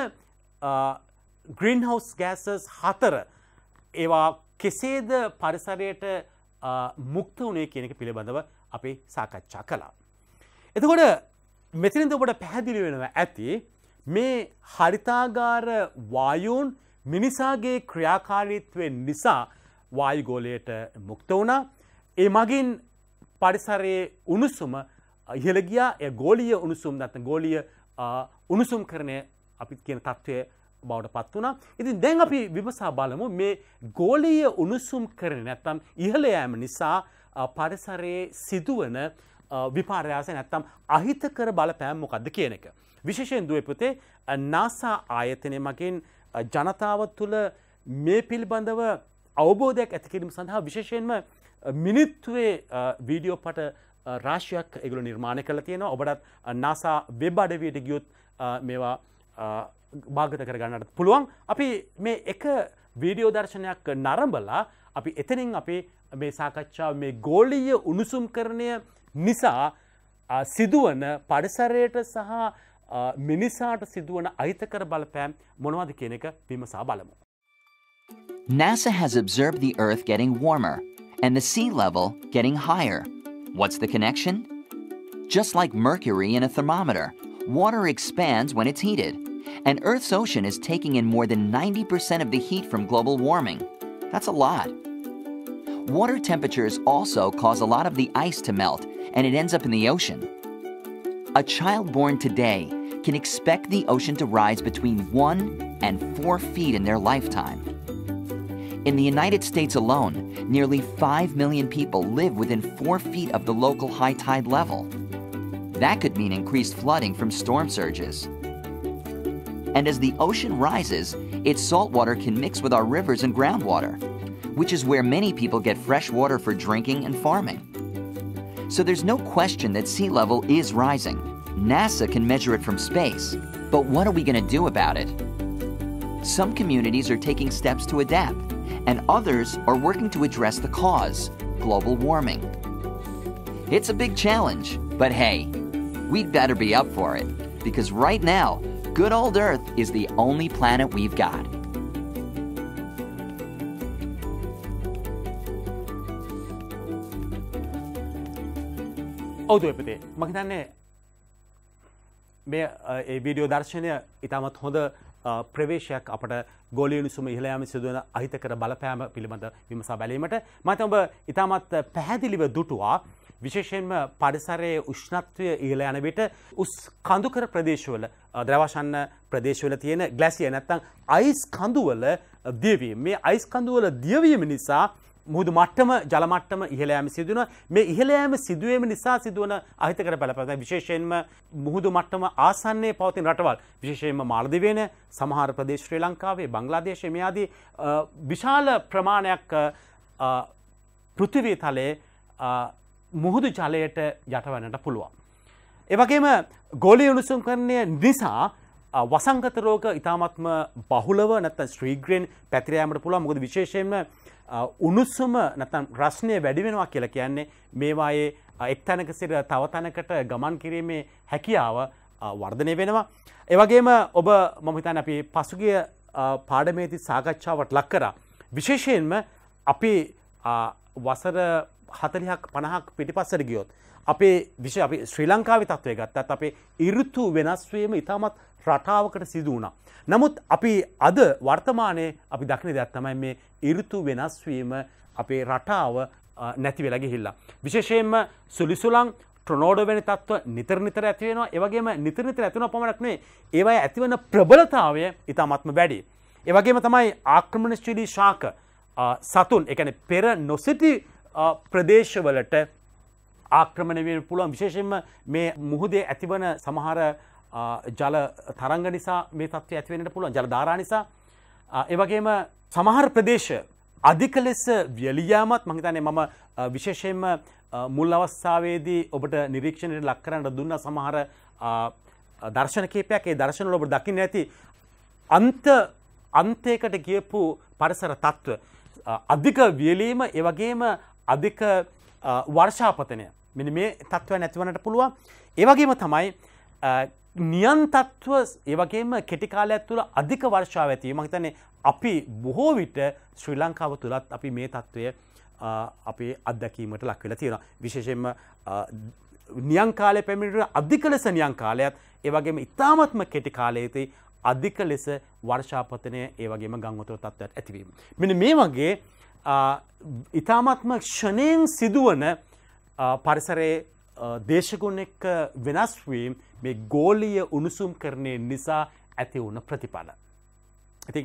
ග්‍රීන්හවස් ගෑසස් හතර ඒවා කෙසේද පරිසරයට මුක්ත වනේ කියනක පිළිබඳව අපි සාකච්ඡා කලා. එතකොට මෙතිනින්ද ඔබට පැහැදිලි වෙනව ඇති මේ හරිතාගාර වායෝන් මිනිසාගේ ක්‍රියාකාරීත්වෙන් නිසා වායුගෝලයට මුක්ත වුණා ඒ මගින් පරිසරයේ උණුසුම ඉහළගියා ගෝලිය උණුසුම් දත්න ගෝලිය උණුසුම් කරණය අපිත් කියන තත්ත්වය බවට පත් වනා ඉතින් දැන් අපි විමසා බලමු මේ ගෝලීය උණුසුම් කරන නැත්තම් ඉහළයෑම නිසා පරිසරයේ සිදුවන විපාර්යාස නැත්තම් අහිතකර බලපෑම් මොකක්ද කියන එක. විශේෂයෙන් දුවපතේ නාසා ආයතනය මගින් ජනතාව තුළ මේ පිල්බඳව අවබෝධයක් ඇතිකිරීම සඳහා විශේෂයෙන්ම මිනිත්තුවේ වීඩියෝ පට රාශයක් එගුලු නිර්මාණ කළ තියෙනවා ඔබටත් නාසා වෙබ් අඩවයට ගියුත් මේවා භාගත කරගන්නට පුළුවන් අපි මේ එක වීඩියෝ දර්ශනයක් නරඹලා අපි එතනින් අපේ මේ සාකච්ඡාව මේ ගෝලීය උණුසුම් කරණය නිසා සිදුවන පරිසරයට සහ මිනිසාට සිදුවන අහිතකර බලපෑම් මොනවද කියන එක විමසා බලමු. NASA has observed the Earth getting warmer and the sea level getting higher. What's the connection? Just like mercury in a thermometer, water expands when it's heated, and Earth's ocean is taking in more than 90% of the heat from global warming. That's a lot. Water temperatures also cause a lot of the ice to melt, and it ends up in the ocean. A child born today can expect the ocean to rise between 1 and 4 feet in their lifetime. In the United States alone, nearly 5 million people live within 4 feet of the local high tide level. That could mean increased flooding from storm surges. And as the ocean rises, its salt water can mix with our rivers and groundwater, which is where many people get fresh water for drinking and farming. So there's no question that sea level is rising. NASA can measure it from space, but what are we going to do about it? Some communities are taking steps to adapt, and others are working to address the cause global warming. It's a big challenge, but hey, we'd better be up for it, because right now, good old Earth is the only planet we've got. ඔවදුපතේ මහිතන්නේ මේ video දර්ශනය ඉතාමත් හොඳ ප්‍රවේශයක් අපට ගොලියනිසුම ඉහලයාම සිදුවන අහිතකර බලපෑම පිළිබඳ විමසා බැලීමට මත ඔබ ඉතාමත් පැහැදිලිව දුටවා විශේෂයෙන්ම පරිසරයේ උෂ්ණත්වය ඉහළ යන විට උස් කඳුකර ප්‍රදේශවල ද්‍රවශන්න ප්‍රදේශවල තියෙන ගලැසිය නැත්තං අයිස් කඳුවල දියවීම මේ අයිස් කඳුවල දියවීම නිසා මුහුදු මට්ටම ජලමට්ටම ඉහලෑම සිදුවන මේ ඉහලෑම සිදුවීම නිසා සිදුවන අහිතකර පැලපත විශේෂයෙන්ම මුහුදු මට්ටම ආසන්නේ පවතින රටවල් විශේෂයෙන්ම මාර්දිවේන සමහර ප්‍රදේශ ශ්‍රී ලංකාවේ බංගලාදේශය මෙයාදී විශාල ප්‍රමාණයක් පෘතිවී තලයේ මුහුදු ජලයට යටවැනට පුළුවන්. එවගේම ගෝලි උණුසුම් කරණය නිසා වසංගත රෝග ඉතාමත්ම බහුලව නැත ශ්‍රීග්‍රයෙන් පැතිරෑමට පුළුව මුොද විශේෂයෙන්ම උණුස්සුම නැතන් ප්‍රශ්නය වැඩිවෙනවා කියල කියන්නේ මේවායේ එක්තැනක සිර තවතැනකට ගමන් කිරීමේ හැකියාව වර්ධනය වෙනවා. එවගේම ඔබ මොමහිතන් අපි පසුගිය පාඩමේති සාකච්ඡාවට ලක් කර. විශේෂයෙන්ම අපි වසර හතලිහක් පණහක් පිටිපස්සර ගියොත්. අපේ විශ අපි ශ්‍රී ලංකාව තත්වය ගත්තත් අපේ ඉරුත්තු වෙනස්වීම ඉතාමත් රටාවකට සිදු වුණා. නමුත් අපි අද වර්තමානය අපි දක්න දෙයක් තමයි මේ ඉරුතු වෙනස්වීම අපේ රටාව නැති වෙලගේ හිල්ලා. විශේෂයෙන්ම සුලිසුලං ට්‍රනෝඩ වෙන තත්ව නිතර නිතර ඇතිවෙනවා ඒවගේම නිතර නිතර ඇතිවන පමණක්නේ ඒවයි ඇතිවන ප්‍රබලතාවය ඉතාමත්ම වැඩි. ඒවගේම තමයි ආක්‍රමණශ්චිලී ශාක සතුන් එකන පෙර නොසිටි ප්‍රදේශවලට ආක්‍රමණය වෙන පුළුවන් විශේෂෙන්ම මේ මුහුදේ ඇතිවන සමහර ජල තරංග නිසා මේ තත්ත්වය ඇතිවෙනට පුළුවන් ජල ධාරා නිසා ඒවගේම සමහර ප්‍රදේශ අධික ලෙස වියලියයාමත් මහිතන්නේ මම විශේෂයෙන්ම මුල් අවස්ථාවේදී ඔබට නිරීක්ෂණයට ලක්කරන්නට දුන්න සමහර දර්ශන කේපයක් ඒ දර්ශනල ඔබට දකින්න ඇති අන්ත අන්තයකට කියපු පරිසර තත්ත්ව. අධික වියලීම ඒවගේම අධික වර්ෂාපතනය මෙනි මේ තත්ත්ව නැතිවනට පුළුවන් ඒවගේම තමයි නියන්තත්ව ඒවගේම කෙටිකාලයක් තුළ අධික වර්ෂාව ඇති මහිතනේ අපි බොහෝ විට ශ්‍රී ලංකාව තුළත් අපි මේ තත්ත්වය අපේ අත්දැකීමට ලක්වෙල තියෙන විශේෂෙන්ම නියංකාලය පැමිණිට අධික ලෙස නියංකාලයත් ඒවගේම ඉතාමත්ම කෙටි කාලයේති අධික ලෙස වර්ෂාපතනය ඒවගේම ගංවතුර තත්ත්වයට ඇතිවීම. මෙන මේ වගේ ඉතාමත්ම ක්ෂණයෙන් සිදුවන පරිසරයේ දේශගුණ එක්ක වෙනස්වීම් මේ ගෝලිය උණුසුම් කරණය නිසා ඇති වුණ ප්‍රතිඵල. ඉති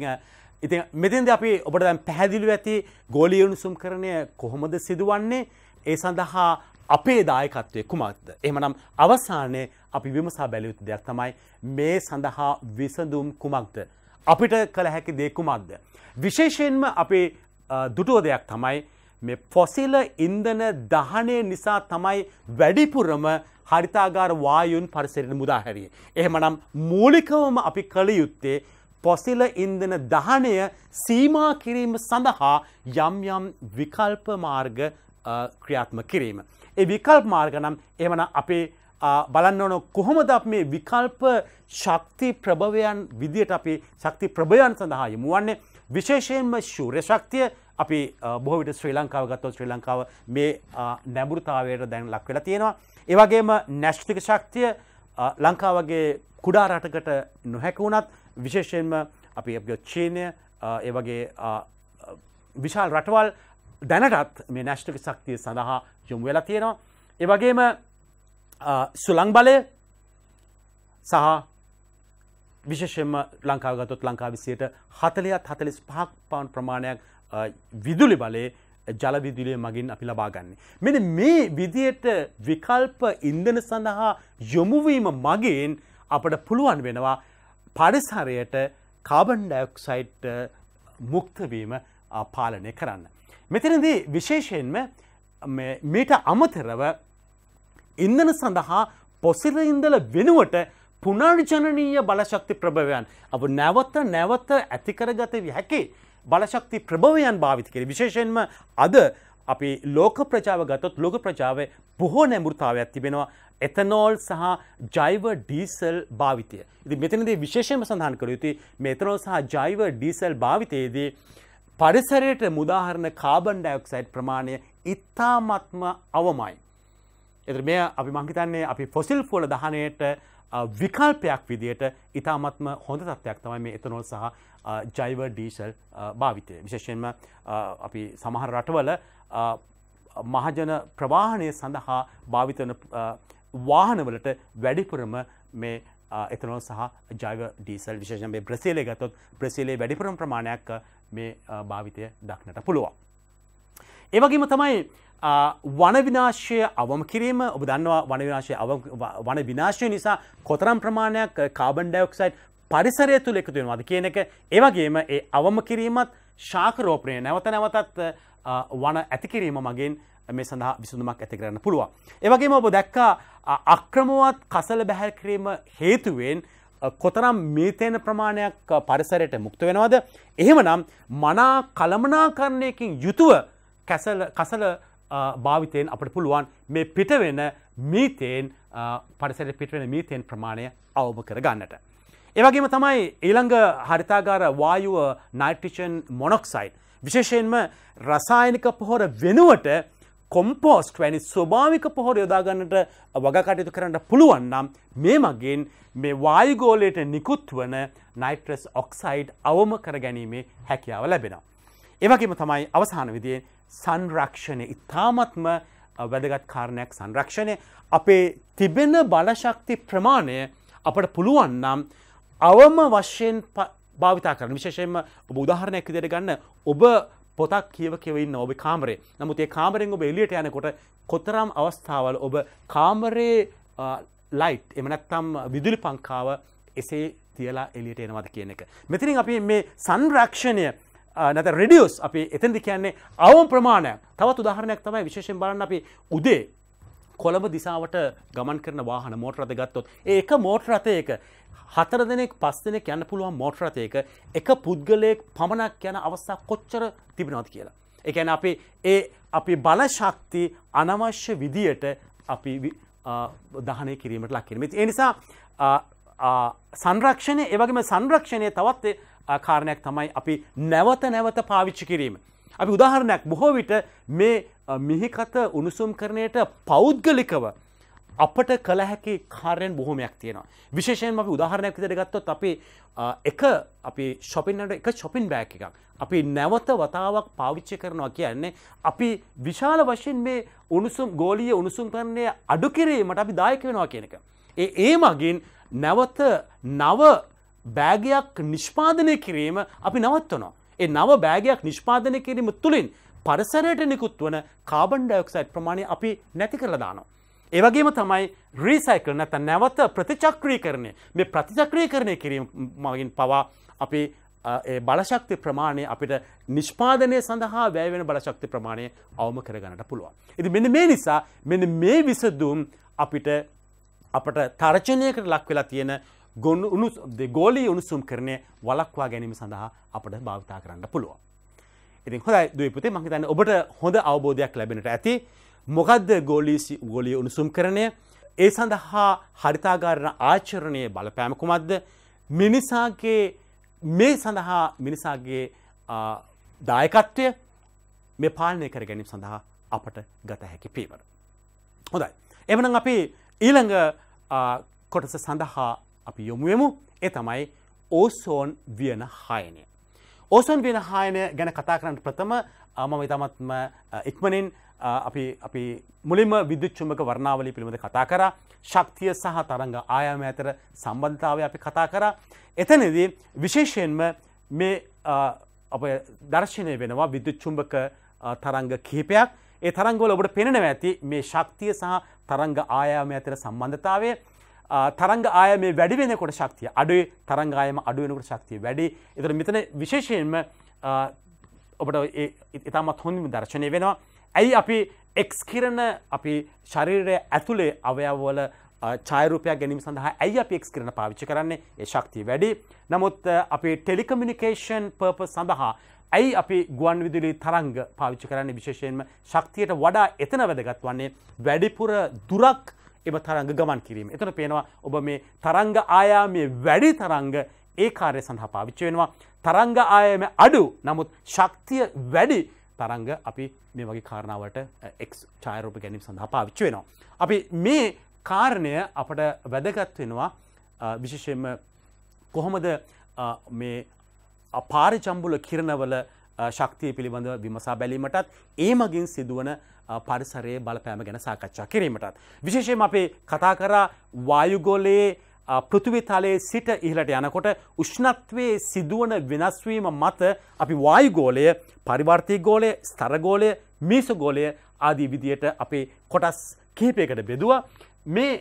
ඉති මෙතින්ද අපි ඔබට දැම් පැහැදිලි ඇති ගෝලිය උණුසුම් කරණය කොහොමද සිදුවන්නේ ඒ සඳහා අපේ දායකත්වය කුමක්ද. එහමනම් අවසානය අපි විමසා බැලියුතු දෙයක් තමයි මේ සඳහා විසඳුම් කුමක්ද. අපිට කළ හැකි දේකුමක්ද. විශේෂයෙන්ම අපේ දුටුව දෙයක් තමයි මේ ෆොසිල ඉන්දන දහනය නිසා තමයි වැඩිපුරම හරිතාගාර වායුන් පරිසරෙන මුදාහැරිය. එහෙමනම් මූලිකවම අපි කළ යුත්තේ පොසිල ඉන්දන දහනය සීමා කිරීම සඳහා යම් යම් විකල්ප මාර්ග ක්‍රියාත්ම කිරීම. ඒ විකල්ප මාර්ගනම් එමන අපේ බලන්න ඕන කොහොමද අප මේ විකල්ප ශක්ති ප්‍රභවයන් විදියට අපේ ශක්ති ප්‍රභයන් සඳහා යමුවන්නේ විශේෂයෙන්ම ශූර්ය ශක්තිය අපි බොහවිට ශ්‍රී ලංකාව ගත්තව ශ්‍රී ලංකාව මේ නැඹුරුතාවයට දැන් ලක් වෙලා තියෙනවා. ඒවගේම නැෂ්ටික ශක්තිය ලංකාවගේ කුඩා රටකට නොහැකුණත් විශේෂයෙන්ම අපි අප චීනය ඒවගේ විශාල් රටවල් දැනටත් මේ නැෂ්ටික ශක්තිය සඳහා යොමු වෙලා තියෙනවා. ඒවගේම සුළං බලය සහ විශෂම ලංකාවගතොත් ලංකාවිසියට හතලයත් හතලිස් පහක් පාන් ප්‍රමාණයක් විදුලි බලේ ජලවිදුලිය මගින් අපි ලබාගන්නේ. මෙන මේ විදියට විකල්ප ඉන්දන සඳහා යොමුවීම මගින් අපට පුළුවන් වෙනවා පරිසරයට කාබන්ඩයක්සයිට් මුක්තවීම පාලනය කරන්න. මෙතනදී විශේෂයෙන්ම මීට අමතරව ඉන්දන සඳහා පොසිල ඉන්දල වෙනුවට පුනර්ජනනීය බලශක්ති ප්‍රභවයන් අප නැවත්ත නැවත්ත ඇතිකරගත හැකි බලශක්ති ප්‍රභවයන් භාවිත කෙරේ විශේෂයෙන්ම අද අපි ලෝක ප්‍රජාව ගතොත් ලෝක ප්‍රජාව බොහෝ නැමුෘතාවයක් තිබෙනවා එතනෝල් සහ ජයිව ඩීසල් භාවිතය. ඉති මෙතනදේ විශේෂයම සඳහන් කළ යුතු මෙතනෝල් සහ ජයිව ඩීසල් භාවිතයේදී පරිසරයට මුදාහරණ කාබන් ඩයක්සයිඩ් ප්‍රමාණය ඉතාමත්ම අවමයි. එතර මේ අපි මංහිතන්නේ අපි ෆොසිල් ෆෝල දහනයට විකල්පයක් විදියට ඉතාමත්ම හොඳ තත්වයක් තමයි මේ එතනොල් සහ ජයිව ඩීසල් භාවිතය. විශේෂයෙන්ම අපි සමහර රටවල මහජන ප්‍රවාහනය සඳහා භාවිතන වාහනවලට වැඩිපුරම මේ එතනොල් සහ ජයව ඩීසල් විශේෂන් මේ බ්‍රසේලේ ගතොත් ප්‍රසිලේ වැඩිපුරම් ප්‍රමාණයක් මේ භාවිතය දක්නට පුළුවන්. ඒවගේම තමයි වනවිනාශය අවම කිරීම ඔබ දන්නවා වනවිනාශය වන විනාශය නිසා කොතරම් ප්‍රමාණයක් කාබන් ඩයොක්සයිඩ් පරිසරය තුළ එකතු වෙනවාද කියන එක ඒවගේම ඒ අවම කිරීමත් ශාකරෝපනය නැවත නැවතත් වන ඇතිකිරීම මගින් මේ සඳහා විසඳුමක් ඇති කරන්න පුළුවන්. ඒවගේම ඔබ දැක්කා අක්‍රමවත් කසල බැහැල් කිරීම හේතුවෙන් කොතරම් මේතයන ප්‍රමාණයක් පරිසරයට මුක්ත වෙනවාද. එහෙමනම් මනා කළමනාකරණයකින් යුතුව කසල භාවිතයෙන් අපට පුළුවන් මේ පිටවෙන මීතයෙන් පරිසට පිටවෙන මීතයෙන් ප්‍රමාණය අවම කරගන්නට. ඒවගේම තමයි ඊළඟ හරිතාගාර වායුව නයිට්‍රිෂන් මොනොක්සයිඩ්. විශේෂයෙන්ම රසායනික පොහොර වෙනුවට කොම්පෝස්ට් වැනි ස්වභාවික පොහොර යොදාගන්නට වගකටයුතු කරන්නට පුළුවන් නම් මේ මගින් මේ වායුගෝලයට නිකුත් වන නයිට්‍රස් ඔක්සයිඩ් අවම කර ගැනීමේ හැකියාව ලැබෙනවා. ඒවගේම තමයි අවසාන විදියෙන් සංරක්ෂණය ඉතාමත්ම වැදගත් කාරණයක් සංරක්ෂණය අපේ තිබෙන බලශක්ති ප්‍රමාණය අපට පුළුවන්නම් අවම වශයෙන් භාවිතා කරන විශේෂයෙන්ම බුදාහරණයක් විදියට ගන්න ඔබ පොතක් කියව කියවන්න ඔබ කාමරේ නමුත් ඒ කාමරෙන් ඔබ එලියට යනකොට කොතරම් අවස්ථාවල ඔබ කාමරේ ලයිට් එමනත්තම් විදුලි පංකාව එසේ තියලා එලියට එනවද කියන එක. මෙතිරින් අපි මේ සංරක්ෂණය නැත රෙඩියස් අපි එතැදි කියන්නේ අවම ප්‍රමාණයක් තවත් උදාහරණයක් තමයි විශේෂෙන් බලන්න අපි උදේ කොළඹ දිසාවට ගමන් කරන වාහන මෝටරද ගත්තොත් ඒක මෝටරතයක හතර දෙනෙක් පස් දෙනෙක් යන්න පුළුවන් මෝටරතයක එක පුද්ගලයෙක් පමණක් යන අවස්ථා කොච්චර තිබෙනවද කියලා. එකැන අපි ඒ අපි බලශක්ති අනවශ්‍ය විදියට අපි දහනය කිරීමට ලක්කිරීමත්. එනිසා සංරක්ෂණය ඒවගේම සංරක්ෂණය තවත් කාරණයක් තමයි අපි නැවත නැවත පාවිච්චි කිරීම. අපි උදාහරණයක් බොහෝ විට මේ මිහිකත උණුසුම් කරණයට පෞද්ගලිකව අපට කළ හැකි කාරයෙන් බොහොමයක් තියෙනවා. විශේෂයෙන් අපි උදාහරණයක් විතර ගත්තොත් අපි එක අපි ශොපින්නට එක ශොපින් බෑක් එකක්. අපි නැවත වතාවක් පාවිච්චි කරනවා කියන්නේ අපි විශාල වශයෙන් මේ උණුසුම් ගෝලීය උණුසුම් කරණය අඩු කිරීමට අපි දායක වෙනවා කියන එක. ඒ ඒ මගින් නැවත නව බෑගයක් නිෂ්පාදනය කිරීම අපි නවත්වනවා. ඒ නව බෑගයක් නිෂ්පාදනය කිරීම තුළින් පරිසරයට නිකුත් වන කාබන් ඩයොක්සයිඩ් ප්‍රමාණය අපි නැති කරලා දානවා. ඒ වගේම තමයි රීසයිකල් නැත්නම් නැවත ප්‍රතිචක්‍රීකරණය. මේ ප්‍රතිචක්‍රීකරණය කිරීම මගින් පවා අපි බලශක්ති ප්‍රමාණය අපිට නිෂ්පාදනය සඳහා වැෑවෙන බලශක්ති ප්‍රමාණය අවම කරගන්නට පුළුවන්. ඉති මෙන්න මේ නිසා මෙන්න මේ විසදුම් අපිට අපට තර්චනයකට ලක් වෙලා තියෙන ගොන්නු ගෝලී උණුසුම් කරනය වලක්වා ගැනීම සඳහා අපට භාවිතා කරන්න පුළුවන්. ඉතින් හොඳයි දපුතේ මහිතන්න ඔබට හොඳ අවබෝධයක් ලැබෙනට ඇති මොකක්ද ගෝලී ගොලිය උණුසුම් කරනය ඒ සඳහා හරිතාගාරණ ආචරණය බලපෑමකුමක්ද මිනිසාගේ මේ සඳහා මිනිසාගේ දායකත්වය මේ පාලනය කර ගැනීම සඳහා අපට ගත හැකි පීවර. හොඳයි. එමන අපි ඊළඟ කොටස සඳහා අපි යොමුුවමු ඒ තමයි ඕසෝන් වියන හායනය. ඕසොන් වෙන හායනය ගැන කතා කරන්න ප්‍රථම මම ඉතාමත්ම ඉක්මනින් අපි මුලින්ම විදුච්චුම්ක වර්ණාවලි පිළිබඳ කතා කර ශක්තිය සහ තරඟ ආයාම ඇතර සම්බන්ධතාව අපි කතා කර එතනදී විශේෂයෙන්ම මේ අප දර්ශනය වෙනවා විදුච්චුම්භක තරංග කහිපයක් ඒ තරංගවල ඔබට පෙනෙනව ඇති මේ ශක්තිය සහ තරංග ආයාම ඇතර සම්බන්ධතාවය තරංග ආයමේ වැඩි වෙනකොට ශක්තිය අඩුවේ තරංගායම අඩුවෙනකට ශක්තිය වැඩි එතර මෙතන විශේෂයෙන්ම ඔබට ඉතාමත් හොඳම දර්ශනය වෙනවා ඇයි අපි එක්ස් කිරණ අපි ශරීරය ඇතුළේ අවයවල චායරපය ගැනීම සඳහා ඇයි අප එක්ස් කරන පාවිච්චි කරන්නේ ඒ ශක්තිය වැඩි නමුත් අපි ටෙලිකමිනිිකේෂන් පර්ප සඳහා ඇයි අපි ගුවන් විදුලි තරංග පාවිච්චි කරන්නේ විශේෂයෙන්ම ශක්තියට වඩා එතන වැදගත් වන්නේ වැඩිපුර දුරක් එම තරංග ගමන් කිරීම. එතට පේනවා ඔබ මේ තරංග ආයාමේ වැඩි තරංග ඒ කාර්ය සඳහා පාවිච්චි වෙනවා. තරංග ආයම අඩු නමුත් ශක්තිය වැඩි තරංග අපි මේ වගේ කාරණාවට එක් චායරෝප ගැනීම සඳහා පාවිච්චි වෙනවා. අපි මේ කාරණය අපට වැදගත් වෙනවා විශේෂයෙන්ම කොහොමද මේ පාරිචම්බුල කිරණවල ශක්තිය පිළිබඳව විමසා බැලීමටත් ඒ මගින් සිදුවන පරිසරයේ බලපෑම ගැන සාකච්ඡා කිරීමටත්. විශේෂයෙන් අපේ කතා කරා වායුගොලයේ පෘතිවිතලයේ සිට ඉහලට යනකොට උෂ්ණත්වයේ සිදුවන වෙනස්වීම මත අපි වායුගෝලය පරිවර්තී ගෝලය ස්තරගෝලය මීසගෝලය ආදී විදියට අපේ කොටස් කහිපයකට බෙදවා මේ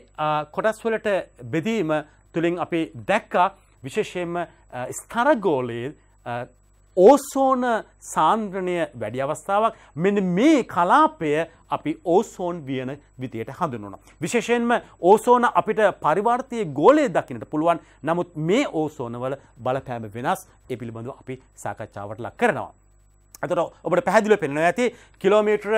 කොටස්වලට බෙදීම තුළින් අපි දැක්කා විශේෂයෙන්ම ස්තරගෝලයේ ඕසෝන සාන්ද්‍රණය වැඩි අවස්ථාවක් මෙන මේ කලාපය අපි ඕසෝන් වියන විතියට හඳුනුන. විශේෂයෙන්ම ඕසෝන අපිට පරිවර්තය ගෝලය දකිනට පුළුවන් නමුත් මේ ඕසෝනවල බලපෑම වෙනස් එ පිළිබඳු අපි සාකච්ඡාවට ලක් කරනවා. ඇතට ඔබට පැහැදිල පෙනෙන ඇති කිලෝමීටර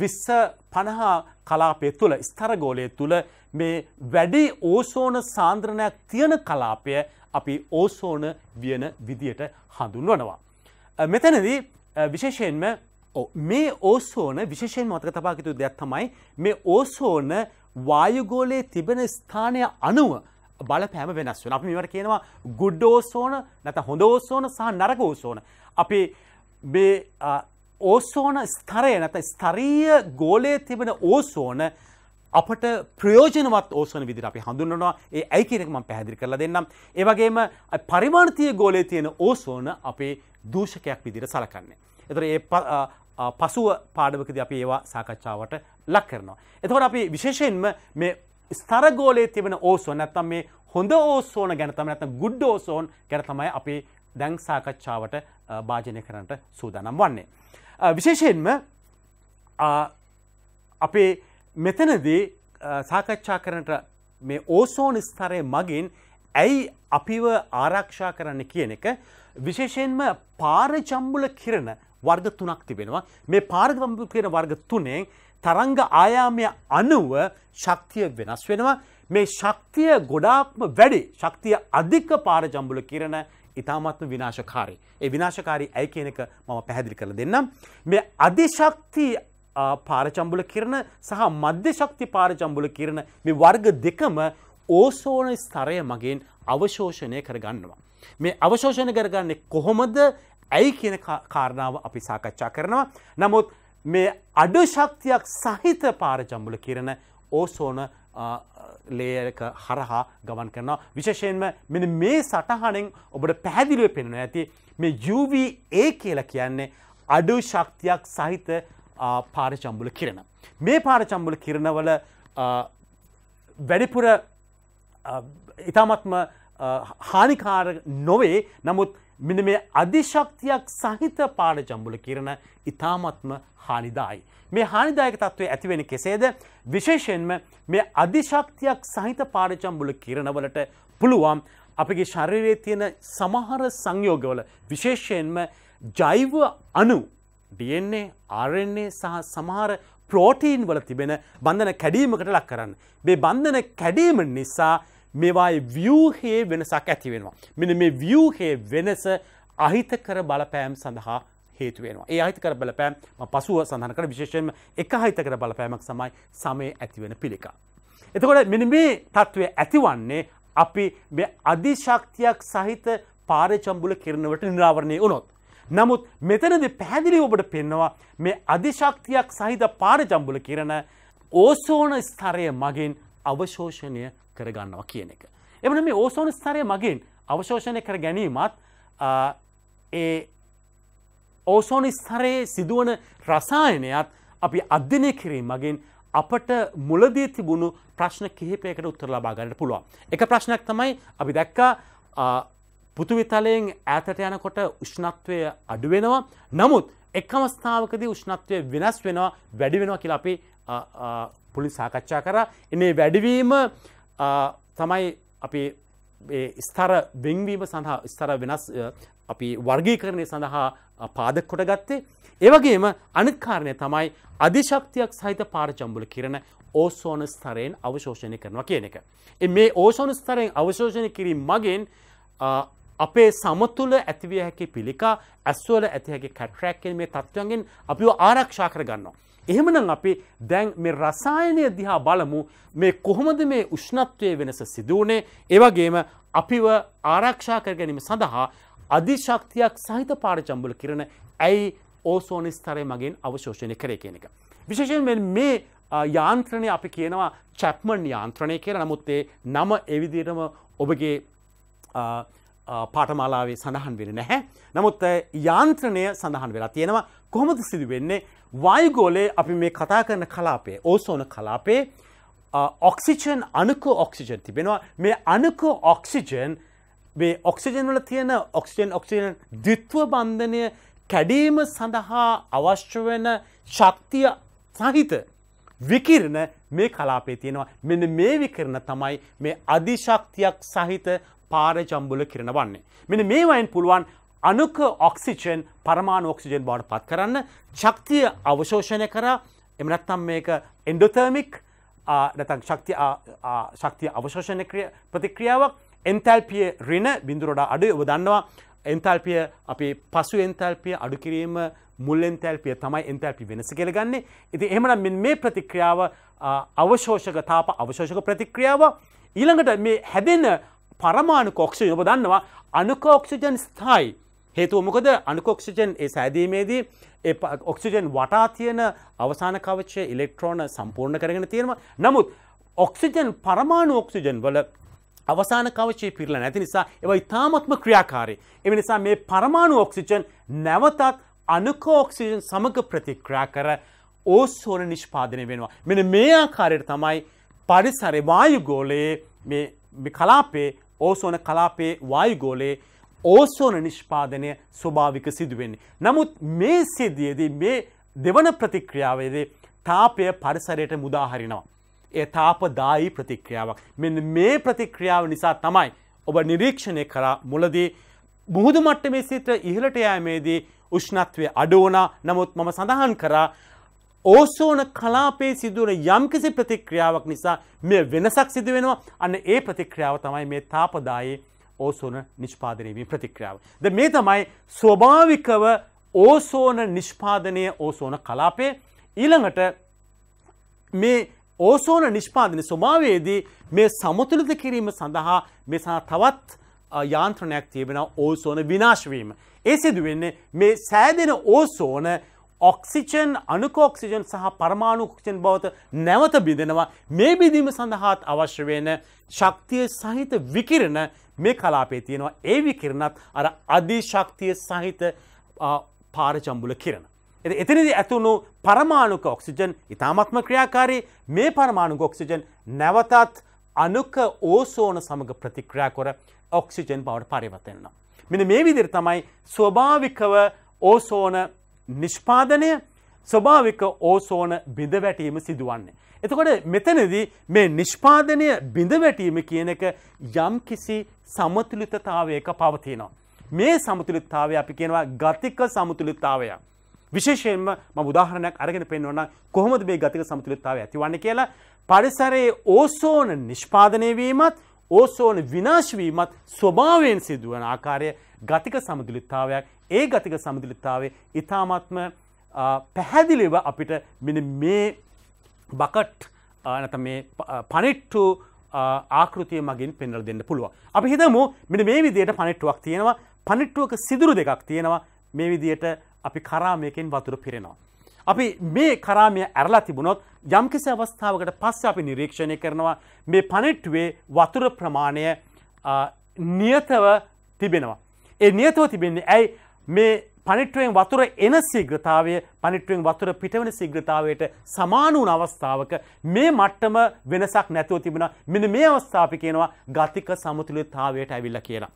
විස්ස පණහා කලාපය තුළ ස්තරගෝලය තුළ මේ වැඩි ඕසෝන සාන්ද්‍රණයක් තියන කලාපය අපි ඕසෝන වියන විදියට හඳුන්වනවා. මෙතැනදී විශේෂයෙන්ම මේ ඕසෝන විශේෂයෙන් මතක තබාකිතු දෙයක් තමයි මේ ඕසෝන වායුගෝලයේ තිබෙන ස්ථානය අනුව බලපෑම වෙනස් වෙන. අපි මේවට කියනවා ගුඩ් ඕසෝන නැත්නම් හොඳ ඕසෝන සහ නරක ඕසෝන. අපි මේ ඕසෝන ස්තරය නැත්නම් ස්තරීය ගෝලයේ තිබෙන ඕසෝන අපට ප්‍රයෝජනවත් ඕසන විදිර අපි හඳුන්නවා ඒ ඇයි කෙනෙක්ම පැහැදිි කරලා දෙන්නම්. ඒවගේම පරිමාණතිය ගෝලේ තියෙන ඕසෝන අපේ දූෂකයක් විදිර සලකන්නේ. එතර ඒ පසුව පාඩවකද අපි ඒවා සාකච්ඡාවට ලක් කරනවා. එතකොට අපි විශේෂයෙන්ම මේ ස්තරගෝලේ තිබෙන ඕසෝන ඇත්තම් මේ හොඳ ඕසෝන ගැනතම ඇත ගුඩ් ඕසෝන් ගැනතමයි අපේ දැන් සාකච්ඡාවට භාජනය කරන්නට සූදානම් වන්නේ. විශේෂයෙන්ම අපේ මෙතනදී සාකච්ඡා කරනට මේ ඕසෝන් ස්තරය මගින් ඇයි අපිව ආරක්ෂා කරන්න කියන එක විශේෂයෙන්ම පාරජම්බුල කිරණ වර්ග තුනක් තිබෙනවා මේ පාරජම්බුල කිරණ වර්ග තුනේ තරංග ආයාමය අනුව ශක්තිය වෙනස් වෙනවා මේ ශක්තිය ගොඩාක්ම වැඩි ශක්තිය අධික පාරජම්බුල කිරණ ඉතාමත්ම විනාශකාරී. ඒ විනාශකාරී ඇයි කියන එක මම පැහැදිලි කරලා දෙන්නම්. මේ අධිශක්ති පාරචම්බුල කිරණ සහ මධ්‍ය ශක්ති පාරචම්බුල කිරණ මේ වර්ග දෙකම ඕසෝන ස්තරය මගින් අවශෝෂණය කරගන්නවා. මේ අවශෝෂණ කරගන්නේ කොහොමද ඇයි කියන කාරණාව අපි සාකච්ඡා කරනවා. නමුත් මේ අඩ ශක්තියක් සහිත පාරචම්බුල කිරණ ඕසෝන ලේයක හරහා ගමන් කරනවා විශෂයෙන්ම මෙ මේ සටහනෙන් ඔබට පැහැදිලිව පෙනෙන ඇති මේ UVA කියලා කියන්නේ අඩු ශක්තියක් සහිත පාරචම්බුල කිරණ. මේ පාරචම්බුල කිරණවල වැඩිපුර ඉතාමත්ම හානිකාර නොවේ නමුත් මෙන මේ අධිශක්තියක් සහිත පාරචම්බුල කිරණ ඉතාමත්ම හානිදායි. මේ හානිදායක තත්ත්වය ඇතිවෙන කෙසේද විශේෂයෙන්ම මේ අධිශක්තියක් සහිත පාරචම්බුල කිරණවලට පුළුවන් අපගේ ශරීරයේ තියෙන සමහර සංයෝගවල විශේෂයෙන්ම ජෛව අනු DNA RNA සහ සමහර ප්‍රෝටීන් වල තිබෙන බන්ධන කැඩීමකට ලක් කරන්න. මේ බන්ධන කැඩීම නිසා මේවායි ව්‍යූහයේ වෙනසක් ඇති වෙනවා. මෙන්න මේ ව්‍යූහයේ වෙනස අහිතකර බලපෑම් සඳහා හේතුවෙනවා ඒ අහිතකර බලපෑම් පසුව සඳහන කර විශේෂයෙන්ම එක අහිතකර බලපෑමක් සමයි සමය ඇතිවෙන පිළිකා. එතකොට මෙනි මේ තත්ත්වය ඇතිවන්නේ අපි අධිශක්තියක් සහිත පාරචම්බුල කිරණවට නිරාවරණය වනොත් නමුත් මෙතනද පැහැදිලි ඔබට පෙන්නවා මේ අධිශක්තියක් සහිත පාරචම්බුල කිරණ ඕසෝන ස්ථරය මගින් අවශෝෂණය කරගන්නවා කියන එක. එමන මේ ඕසෝන ස්ථරය මගින් අවශෝෂණය කර ගැනීමත් ඒ ඕසෝන ස්ථරයේ සිදුවන රසායනයත් අපි අධ්‍යනය කිරීම මගින් අපට මුලදී තිබුණු ප්‍රශ්න කිහිපයකට උත්තර ලබා ගන්නට පුළුවන්. එක ප්‍රශ්නයක් තමයි අපි දැක්කා පුතුවිතලයෙන් ඈතට යනකොට උෂ්ණත්වය අඩුවෙනවා නමුත් එක්කමස්ථාවකදී උෂ්ණත්වය වෙනස් වෙනවා වැඩි වෙනවා කියලා අපි පුලි සාකච්ඡා කර එන්නේ වැඩිවීම තමයි අපි ස්ථර වෙංවීම සඳහා ස්ථර වෙනස් අපි වර්ගීකරණය සඳහා පාදක් කොට ගත්තේ ඒවගේම අනිත්කාරණය තමයි අධිශක්තියක් සහිත පාරචම්බුල කිරණ ඕසෝන ස්තරයෙන් අවශෝෂණය කරනවා කියන එක. මේ ඕසෝන ස්තරයෙන් අවශෝෂණය කිරීම මගෙන් අපේ සමතුල ඇතිවිය හැකි පිළිකා ඇස්වල ඇති හැකි කැටරැක්කෙන් මේ තත්ත්වන්ගෙන් අපිව ආරක්ෂා කරගන්නවා. එහෙමනම් අපි දැන් මේ රසායනය දිහා බලමු මේ කොහොමද මේ උෂ්ණත්වය වෙනස සිදුවනේ ඒවගේම අපිව ආරක්ෂා කර ගැනීම සඳහා අධිශක්තියක් සහිත පාරචම්බල කිරන ඇයි ඕසෝනිස්තරය මගින් අවශෝෂණය කරේ කියන එක. විශේෂයෙන් මේ යාන්ත්‍රණය අපි කියනවා චැප්මන් යාන්ත්‍රණය කියලා නමුත් ඒ නම එවිදිරම ඔබගේ පාටමාලාවේ සඳහන් වෙන නැහැ. නමුත් යාන්ත්‍රණය සඳහන් වෙලා තියෙනවා කොහොමද සිදු වෙන්නේ වයිගෝලේ අපි මේ කතා කරන කලාපේ ඕසෝන කලාපේ ඔක්සිජන් අනුක ඔක්සිජන් තිබෙනවා මේ අනුක ඔක්සිජන් මේ ඔක්සිජන් වල තියෙන ඔක්සිජන් ඔක්සිජන් ද්විත්ව බන්ධනය කැඩීම සඳහා අවශ්‍ය වෙන ශක්තිය සහිත විකිරණ මේ කලාපේ තියෙනවා මෙන්න මේ විකිරණ තමයි මේ අධිශක්තියක් සහිත පාරජම්බුල කිරණ වන්නේ. මෙන මේවයින් පුළුවන් අනුක ඔක්සිජන් පරමාණ ඔක්සිජන් බවට පත් කරන්න ශක්තිය අවශෝෂණය කරා එමනත්තම් මේක එන්ඩොතර්මික් නැතන් ශක්තිය අවශෝෂණ ප්‍රතික්‍රියාවක් එන්තල්පිය රින බිඳුරොඩා අඩු යවදන්නවා එන්තල්පිය අපි පසු එන්තල්පිය අඩුකිරීම මුල් එන්තල්පිය තමයි එන්තල්පි වෙනස කෙළගන්නේ ඉති එහමනම් මේ ප්‍රතික්‍රියාව අවශෝෂක තාප අවශෝෂක ප්‍රතික්‍රියාව ඊළඟට මේ හැදෙන පරමාණු කොක්ෂජ ඔබ දන්නවා අනුකෝක්ෂජන් ස්ථයි හේතුව මොකද අනුකොක්ෂජන් ඒ සෑදීමේදී ඔක්සිජන් වටා තියෙන අවසාන කවච්චය ඉලෙක්ට්‍රෝන සම්පූර්ණ කරගෙන තියෙනවා නමුත් ඔක්සිජන් පරමාණු ඔක්සිජන් වල අවසාන කවචය පිරල නැති නිසා ඒවයි තාමත්ම ක්‍රියාකාරය. එම නිසා මේ පරමාණු ඔක්සිජන් නැවතත් අනුකෝක්සිජන් සමඟ ප්‍රතික්‍රා කර ඕස්හෝන නිෂ්පාදනය වෙනවා. මෙන මේ ආකාරයට තමයි පරිසරවායු ගෝලයේ කලාපේ ඕසෝන කලාපයේ වායුගෝලයේ ඕසෝන නිෂ්පාදනය ස්වභාවික සිදුවෙන්නේ. නමුත් මේ සිදියදී මේ දෙවන ප්‍රතික්‍රියාවේදී තාපය පරිසරයට මුදාහරිනවා. ඒ තාපදායි ප්‍රතික්‍රියාවක්. මෙන්න මේ ප්‍රතික්‍රියාව නිසා තමයි ඔබ නිරීක්ෂණය කරා මුලදී මුහුදු මට්ටමේ සිත ඉහළට යෑමේදී උෂ්ණත්වය අඩුවනා නමුත් මම සඳහන් කරා ඕසෝන කලාපේ සිදුවන යම්කිසි ප්‍රතික්‍රියාවක් නිසා මේ වෙනසක් සිදුවෙනවා අන්න ඒ ප්‍රතික්‍රියාව තමයි මේ තාපදායේ ඕසෝන නිෂ්පාදනයවී ප්‍රතික්‍රියාව. ද මේ තමයි ස්වභාවිකව ඕසෝන නිෂ්පාදනය ඕසෝන කලාපේ ඊළඟට මේ ඕසෝන නිෂ්පාදන ස්වභාවයේදී මේ සමතුලිත කිරීම සඳහා මෙසා තවත් යාන්ත්‍රණයක් තියබෙන ඕසෝන විනාශවීම. ඒ සිදුවෙන්නේ මේ සෑදෙන ඕසෝන ඔක්සිජන් අනුකෝක්සිජන් සහ පරමාණුක්ෂන් බවත නැවත බිඳෙනවා මේ බිඳීම සඳහාත් අවශ්‍ය වෙන ශක්තිය සහිත විකිරණ මේ කලාපේ තියෙනවා ඒ විකිරණත් අර අධිශක්තිය සහිත පාරචම්බුල කිරණ. එතනදි ඇතුුණු පරමාණුක ඔක්සිජන් ඉතාමත්ම ක්‍රියාකාරී මේ පරමාණුක ඔක්සිජන් නැවතත් අනුක ඕසෝන සමඟ ප්‍රතික්‍රියා කොර ඔක්සිජන් බවට පරිවතෙන්න්න. මෙන මේ විදිර තමයි ස්වභාවිකව ඕසෝන නිෂ්පාදනය ස්වභාවික ඕසෝන බිඳවැටීම සිදුවන්නේ. එතකොට මෙතනදී මේ නිෂ්පාදනය බිඳවැටීම කියන එක යම් කිසි සමතුලිතතාවයක පවතිනවා. මේ සමතුලිතතාවය අපි කියනවා ගතික සමතුලිතතාවයක්. විශේෂයෙන්ම මම උදාහරණයක් අරගෙන පෙන්වන්නම් කොහොමද මේ ගතික සමතුලිතතාවය ඇතිවන්නේ කියලා. පරිසරයේ ඕසෝන නිෂ්පාදනය වීමත් ඕසෝන විනාශවීමත් ස්වභාවයෙන් සිදුවන ආකාරය ගතික සමදුලිත්තාවයක් ඒ ගතික සමදුලිත්තාවේ ඉතාමත්ම පැහැදිලිව අපිට මෙ මේ බකට් නත මේ පනිට්ටු ආකෘතිය මගින් පෙන්ල දෙන්න පුළුව. අපි හිතමු මෙ මේ විදියට පනිට්ටුවක් තියෙනවා පනිට්ටුවක සිදුරු දෙකක් තියෙනවා මේ විදියට අපි කරාමයකින් වතුර පිරෙනවා. අපි මේ කරාමය ඇරලා තිබුණොත් යම්කිසි අවස්ථාවකට පස්ස අපි නිරීක්ෂණය කරනවා මේ පනෙට්ටුවේ වතුර ප්‍රමාණය නියතව තිබෙනවා. ඒ නියතව තිබෙන්නේ ඇයි මේ පනිටුවෙන් වතුර එන සීග්‍රතාවය පනිටුවෙන් වතුර පිටවන සීග්‍රතාවයට සමාන වුණ අවස්ථාවක මේ මට්ටම වෙනසක් නැතුව තිබෙන මෙන මේ අවස්ථාපි කියනවා ගතික සමතුලිතාවයට ඇවිල්ල කියලා.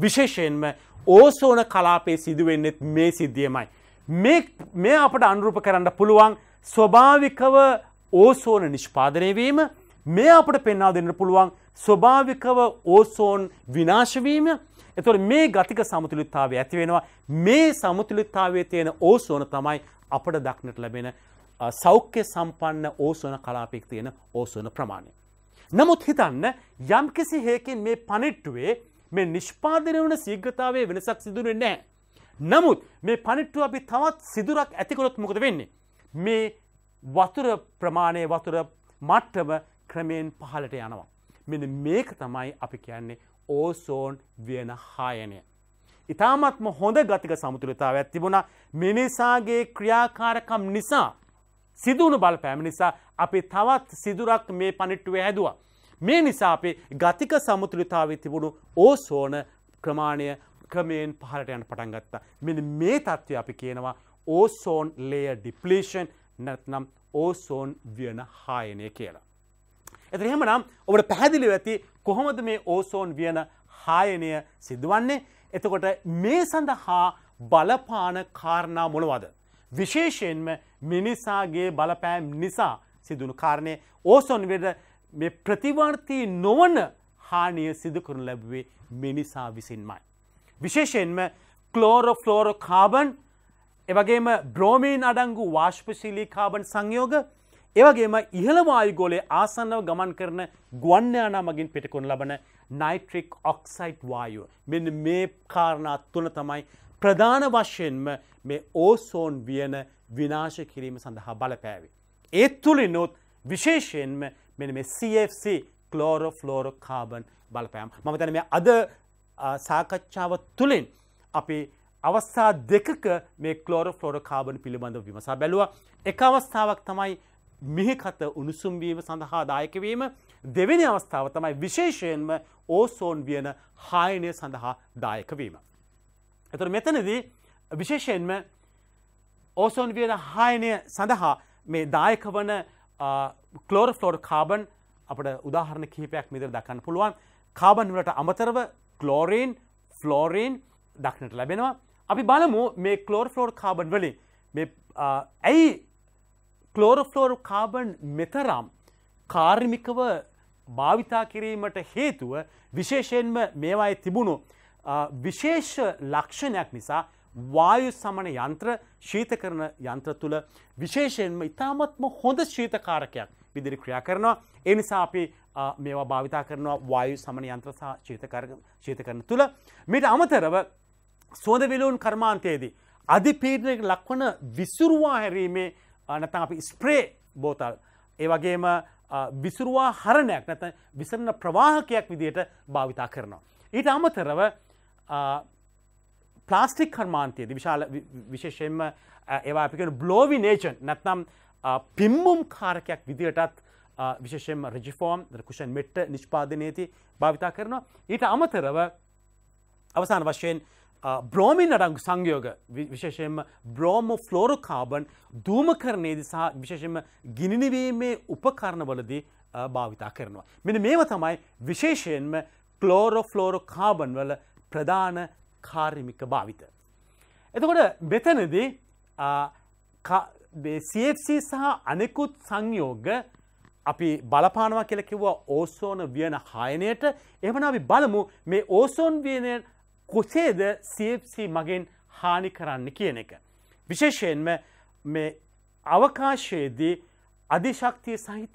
විශේෂයෙන්ම ඕසෝන කලාපේ සිදුවෙන්නෙත් මේ සිද්ධියමයි. මේ අපට අනුරූප කරන්න පුළුවන් ස්වභාවිකව ඕසෝන නිෂ්පාදනයවීම මේ අපට පෙන්වා දෙන්න පුළුවන් ස්වභාවිකව ඕසෝන් විනාශවීම එතුොට මේ ගතික සමුතුලිත්තාවේ ඇතිවෙනවා මේ සමුතුලිත්තාවේ තියෙන ඕසෝන තමයි අපට දක්නට ලැබෙන සෞඛ්‍ය සම්පන්න ඕසෝන කලාපෙක් තියෙන ඕසෝන ප්‍රමාණය. නමුත් හිතන්න යම්කිසි හේකින් මේ පනිට්ටුවේ මේ නිෂ්පාදනය වන සීග්‍රතාවේ වෙනසක් සිදුරෙන්නේ නෑ. නමුත් මේ පනිට්ටු අපි තවත් සිදුරක් ඇතිකොළොත් මොකද වෙන්නේ. මේ වතුර ප්‍රමාණය වතුර මට්ටම ක්‍රමයෙන් පහලට යනවා. මෙන මේක තමයි අපි කියන්නේ ඕසෝන් වියන හායනය. ඉතාමත්ම හොඳ ගතික සමුතුරතාව ඇතිබුණ මිනිසාගේ ක්‍රියාකාරකම් නිසා සිදුවුණු බලපෑම නිසා අපි තවත් සිදුරක් මේ පනිට්ටුව හැදවා. මේ නිසා අපේ ගතික සමුතුලිතාව තිබුණු ඕසෝන ක්‍රමාණය ක්‍රමයෙන් පහලට යන පටන් ගත්තා. මෙ මේ තත්ත්වය අපි කියනවා ඕසෝන් ලේය ඩිප්ලේෂන් නැත්නම් ඕසෝන් වියන හායනය කියලා. එතන එහෙමනම් ඔබට පැහැදිලිව ඇති කොහොමද මේ ඕසෝන් වියන හායනය සිදුවන්නේ? එතකොට මේ සඳහා බලපාන කාරණා මොනවද? විශේෂයෙන්ම මිනිසාගේ බලපෑම් නිසා සිදුණු කාරණය ඕසෝන් වියන මේ ප්‍රතිවර්තී නොවන හානිය සිදු කරනු ලැබුවේ මිනිසා විසින්මයි. විශේෂයෙන්ම කලෝරෝ ෆ්ලෝරෝ කාබන් එවගේම බ්‍රෝමීන් අඩංගු වාශ්පශීලී කාබන් සංයෝග ඒවගේම ඉහළවායුගෝලය ආසන්නව ගමන් කරන ගුවන්්‍යයානා මගින් පිටකුන් ලබන නයිට්‍රික් ඔක්සයිට් වායුව. මෙන්න මේ කාරණත් තුන තමයි ප්‍රධාන වශයෙන්ම මේ ඕසෝන් වියන විනාශ කිරීම සඳහා බලපෑවේ. ඒත් තුළි නොත් විශේෂයෙන්ම මෙ මේ CFC කලෝරෝ ෆ්ලෝරෝ කාබන් බලපෑම් මම තැන මේ අද සාකච්ඡාව තුළින් අපි අවස්ථා දෙකක මේ කලෝර ෆලෝර කාබන පිළිබඳ විමසා බැලවා එක අවස්ථාවක් තමයි මිහිකත උණුසුම්වීම සඳහා දායකවීම දෙවෙනි අවස්ථාව තමයි විශේෂයෙන්ම ඕසෝන් වියන හායනය සඳහා දායකවීම. එතුර මෙතනදී විශේෂයෙන්ම ඕසෝන් වියන හායනය සඳහා මේ දායක වන කලෝර ෆලෝර් කාබන් අපට උදාහරණ කහිපයක් මිදර දක්න්න පුළුවන් කාබන් වලට අමතරව කලෝරීන් ෆ්ලෝරීන් දක්නට ලැබෙනවා අපි බලමු මේ කලෝර් ෆ්ලෝර් කාබන් වලින් ඇයි කලෝරෆ්ලෝර් කාබන් මෙතරම් කාර්මිකව භාවිතා කිරීමට හේතුව විශේෂයෙන්ම මේවායි තිබුණු විශේෂ ලක්ෂණයක් නිසා වායු සමන යන්ත්‍ර ශීත කරන යන්ත්‍ර තුළ විශේෂයෙන්ම ඉතාමත්ම හොඳ ශීතකාරකයක් විදිරි ක්‍රියා කරනවා එනිසා අපි මේවා භාවිතා කරනවා වායු සමන යන්ත්‍ර සහ ශීත කරන තුළ මිට අමතරව සෝද විලූන් කර්මාන්තයේදී. අධිපීඩනයක ලක්වන විසුරුවා හැරීමේ නැතන් අපි ස්ප්‍රේ බෝතල්. ඒවගේම විසුරුවා හරණයක් නැත විසරණ ප්‍රවාහකයක් විදියට භාවිතා කරනවා. ඊට අමතරව ප්ලාස්ටික් කර්මාන්තයේද විශාල විශේෂයෙන්ම ඒවා අපිකෙන බ්ලෝවිනේචන් නැත්නම් පිම්මුම් කාරකයක් විදියටත් විශෂෙන් රජිෆෝම් කුෂන් මෙට්ට නිෂ්පාදනයති භාවිතා කරනවා. ඊට අමතරව අවසාන වශයෙන් බ්‍රෝමින් අඩංගු සංයෝග විශේෂයෙන්ම බ්‍රෝමෝ ෆ්ලෝරු කාබන් දූමකරණයේදී සහ විශේෂෙන්ම ගිනිනිවීමේ උපකරණවලදී භාවිතා කරනවා. මෙන මේව තමයි විශේෂයෙන්ම කලෝරෝ ෆ්ලෝරු කාබන් වල ප්‍රධාන කාර්මික භාවිත. එතකොට මෙතනදී CFC සහ අනෙකුත් සංයෝග අපි බලපානවා කියල කිව්වා ඕසෝන වියන හායනයට එමන අපි බලමු මේ ඕසෝන් වියනයෙන් කොසේද CFC මගෙන් හානි කරන්න කියන එක. විශේෂයෙන්ම මේ අවකාශයේදී අධිශක්තිය සහිත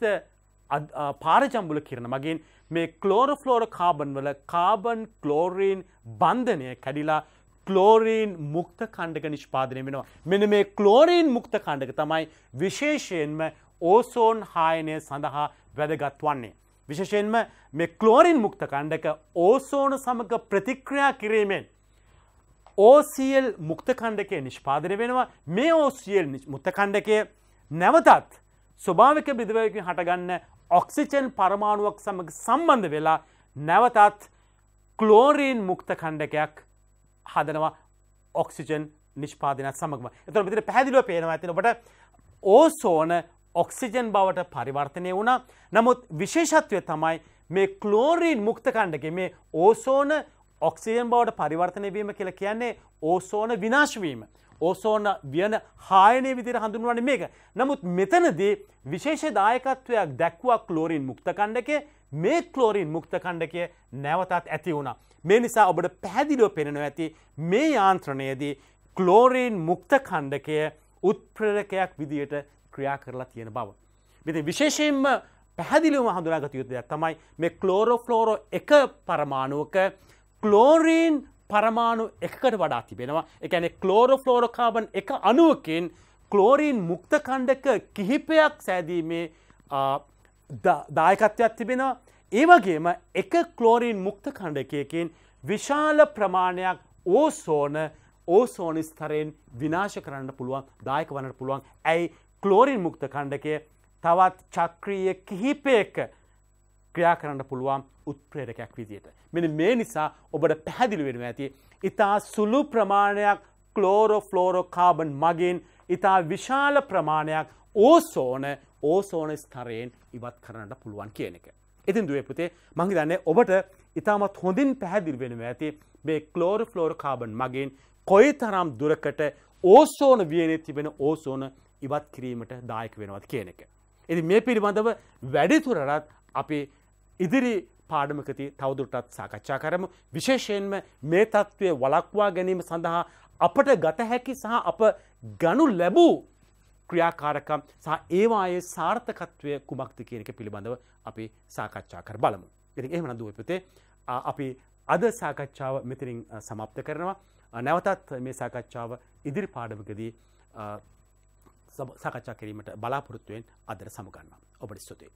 පාරජම්බුල කිරන මගින් මේ කලෝරෆ්ලෝර කාබන් වල කාබන් කලෝරීන් බන්ධනය කැඩිලා කලෝරීන් මුක්ත කණ්ඩක නිෂ්පාදනය වෙනවා. මෙන මේ කලෝරීන් මුක්ත කණ්ඩක තමයි විශේෂයෙන්ම ඕසෝන් හායනය සඳහා වැදගත් වන්නේ. විශෂයෙන්ම මෙ කලෝරින් මුක්ත කණ්ඩක ඕසෝන සමඟ ප්‍රතික්‍රියා කිරීමෙන්. ඕසිල් මුක්තකණ්ඩකය නිෂ්පාදනය වෙනවා මේ ඕසිල් මුත්තකණ්ඩකය නැවතත් ස්වභාවික බිදවයකින් හටගන්න ඔක්සිචන් පරමාණුවක් සමඟ සම්බන්ධ වෙලා නැවතත් කලෝරීන් මුක්ත කණ්ඩකයක් හදනවා ඔක්සිජන් නිෂ්පාදනයක් සමගම එතන පිට පැදිලුව පේනවා ඇතිනට ඕසෝන ඔක්සිජන් බවට පරිවර්තනය වුණා නමුත් විශේෂත්වය තමයි මේ කලෝරීන් මුක්තකණ්ඩගේ මේ ඕසෝන ඔක්සිජන් බවට පරිවර්තනය වීම කියලා කියන්නේ ඕසෝන විනාශවීම. ඕසෝන වියන හායනය විදිර හඳුන්වන මේක. නමුත් මෙතනදී විශේෂ දායකත්වයක් දැක්වා කලෝරීන් මුක්තකණ්ඩකේ මේ කලෝරීන් මුක්තකණ්ඩකය නැවතත් ඇති වුණා. මේ නිසා ඔබට පැහැදිලිව පෙනෙනව ඇති මේ යාන්ත්‍රණයේදී කලෝරීන් මුක්තකණ්ඩකය උත්ප්‍රරකයක් විදියට ක්‍රියා කරලා තියෙන බව. මෙති විශේෂයෙන්ම පැහැදිලිව හඳුනාගත යුතුයක් තමයි මේ කලෝරෝ ෆ්ලෝරෝ එක පරමාණුවක කලෝරීන් පරමාණු එකකට වඩා තිබෙනවා එකන කලෝරෝ ෆ්ලෝරකාබන් එක අනුවකින් කලෝරීන් මුක්ත කණ්ඩක කිහිපයක් සෑදීමේ දායකත්වයක් තිබෙනවා ඒවගේම එක කලෝරීන් මුක්ත කණ්ඩකයකින් විශාල ප්‍රමාණයක් ඕසෝන ඕසෝනිස්තරයෙන් විනාශ කරන්න පුළුවන් දායක වනට පුළුවන් ඇයි ක්ලෝරින් මුක්ත කණ්ඩකය තවත් චක්‍රීය කිහිපයක ක්‍රියා කරන්න පුළුවන් උත්ප්‍රේරකයක් විදියට. මෙන මේ නිසා ඔබට පැහැදිලි වෙන ඇති. ඉතා සුළු ප්‍රමාණයක් කලෝරෝ ෆ්ලෝරෝ කාබන් මගින් ඉතා විශාල ප්‍රමාණයක් ඕසෝන ඕසෝන ස්තරයෙන් ඉවත් කරන්නට පුළුවන් කියන එක. ඉතින් දුවේ පුතේ මංහි දන්නේ ඔබට ඉතාමත් හොඳින් පැහැදිල් වෙනව ඇති මේ කලෝර ෆ්ලෝර කාබන් මගින් කොයි තරම් දුරකට ඕසෝන වියනේ තිබෙන ඕසෝන ඉවත් කිරීමට දායක වෙනවත් කියන එක. එති මේ පිළිබඳව වැඩිතුරටත් අපි ඉදිරි පාඩමකති තවදුරටත් සාකච්ඡා කරම විශේෂයෙන්ම මේ තත්ත්වය වලක්වා ගැනීම සඳහා අපට ගත හැකි සහ අප ගනු ලැබූ ක්‍රියාකාරකම් සහ ඒවායේ සාර්ථකත්වය කුමක්ති කියනක පිළිබඳව අපි සාකච්ඡා කර බලමු. ඉරි එහම දුවපතේ අපි අද සාකච්ඡාව මෙතිරින් සමප්ත කරනවා නැවතත් මේ සාකච්ඡාව ඉදිරි පාඩමකදී සාකච්ඡා කිරීමට බලාපොරොත්තුවෙන් අදර සමුගන්නවා. ඔබට ස්තුතියි.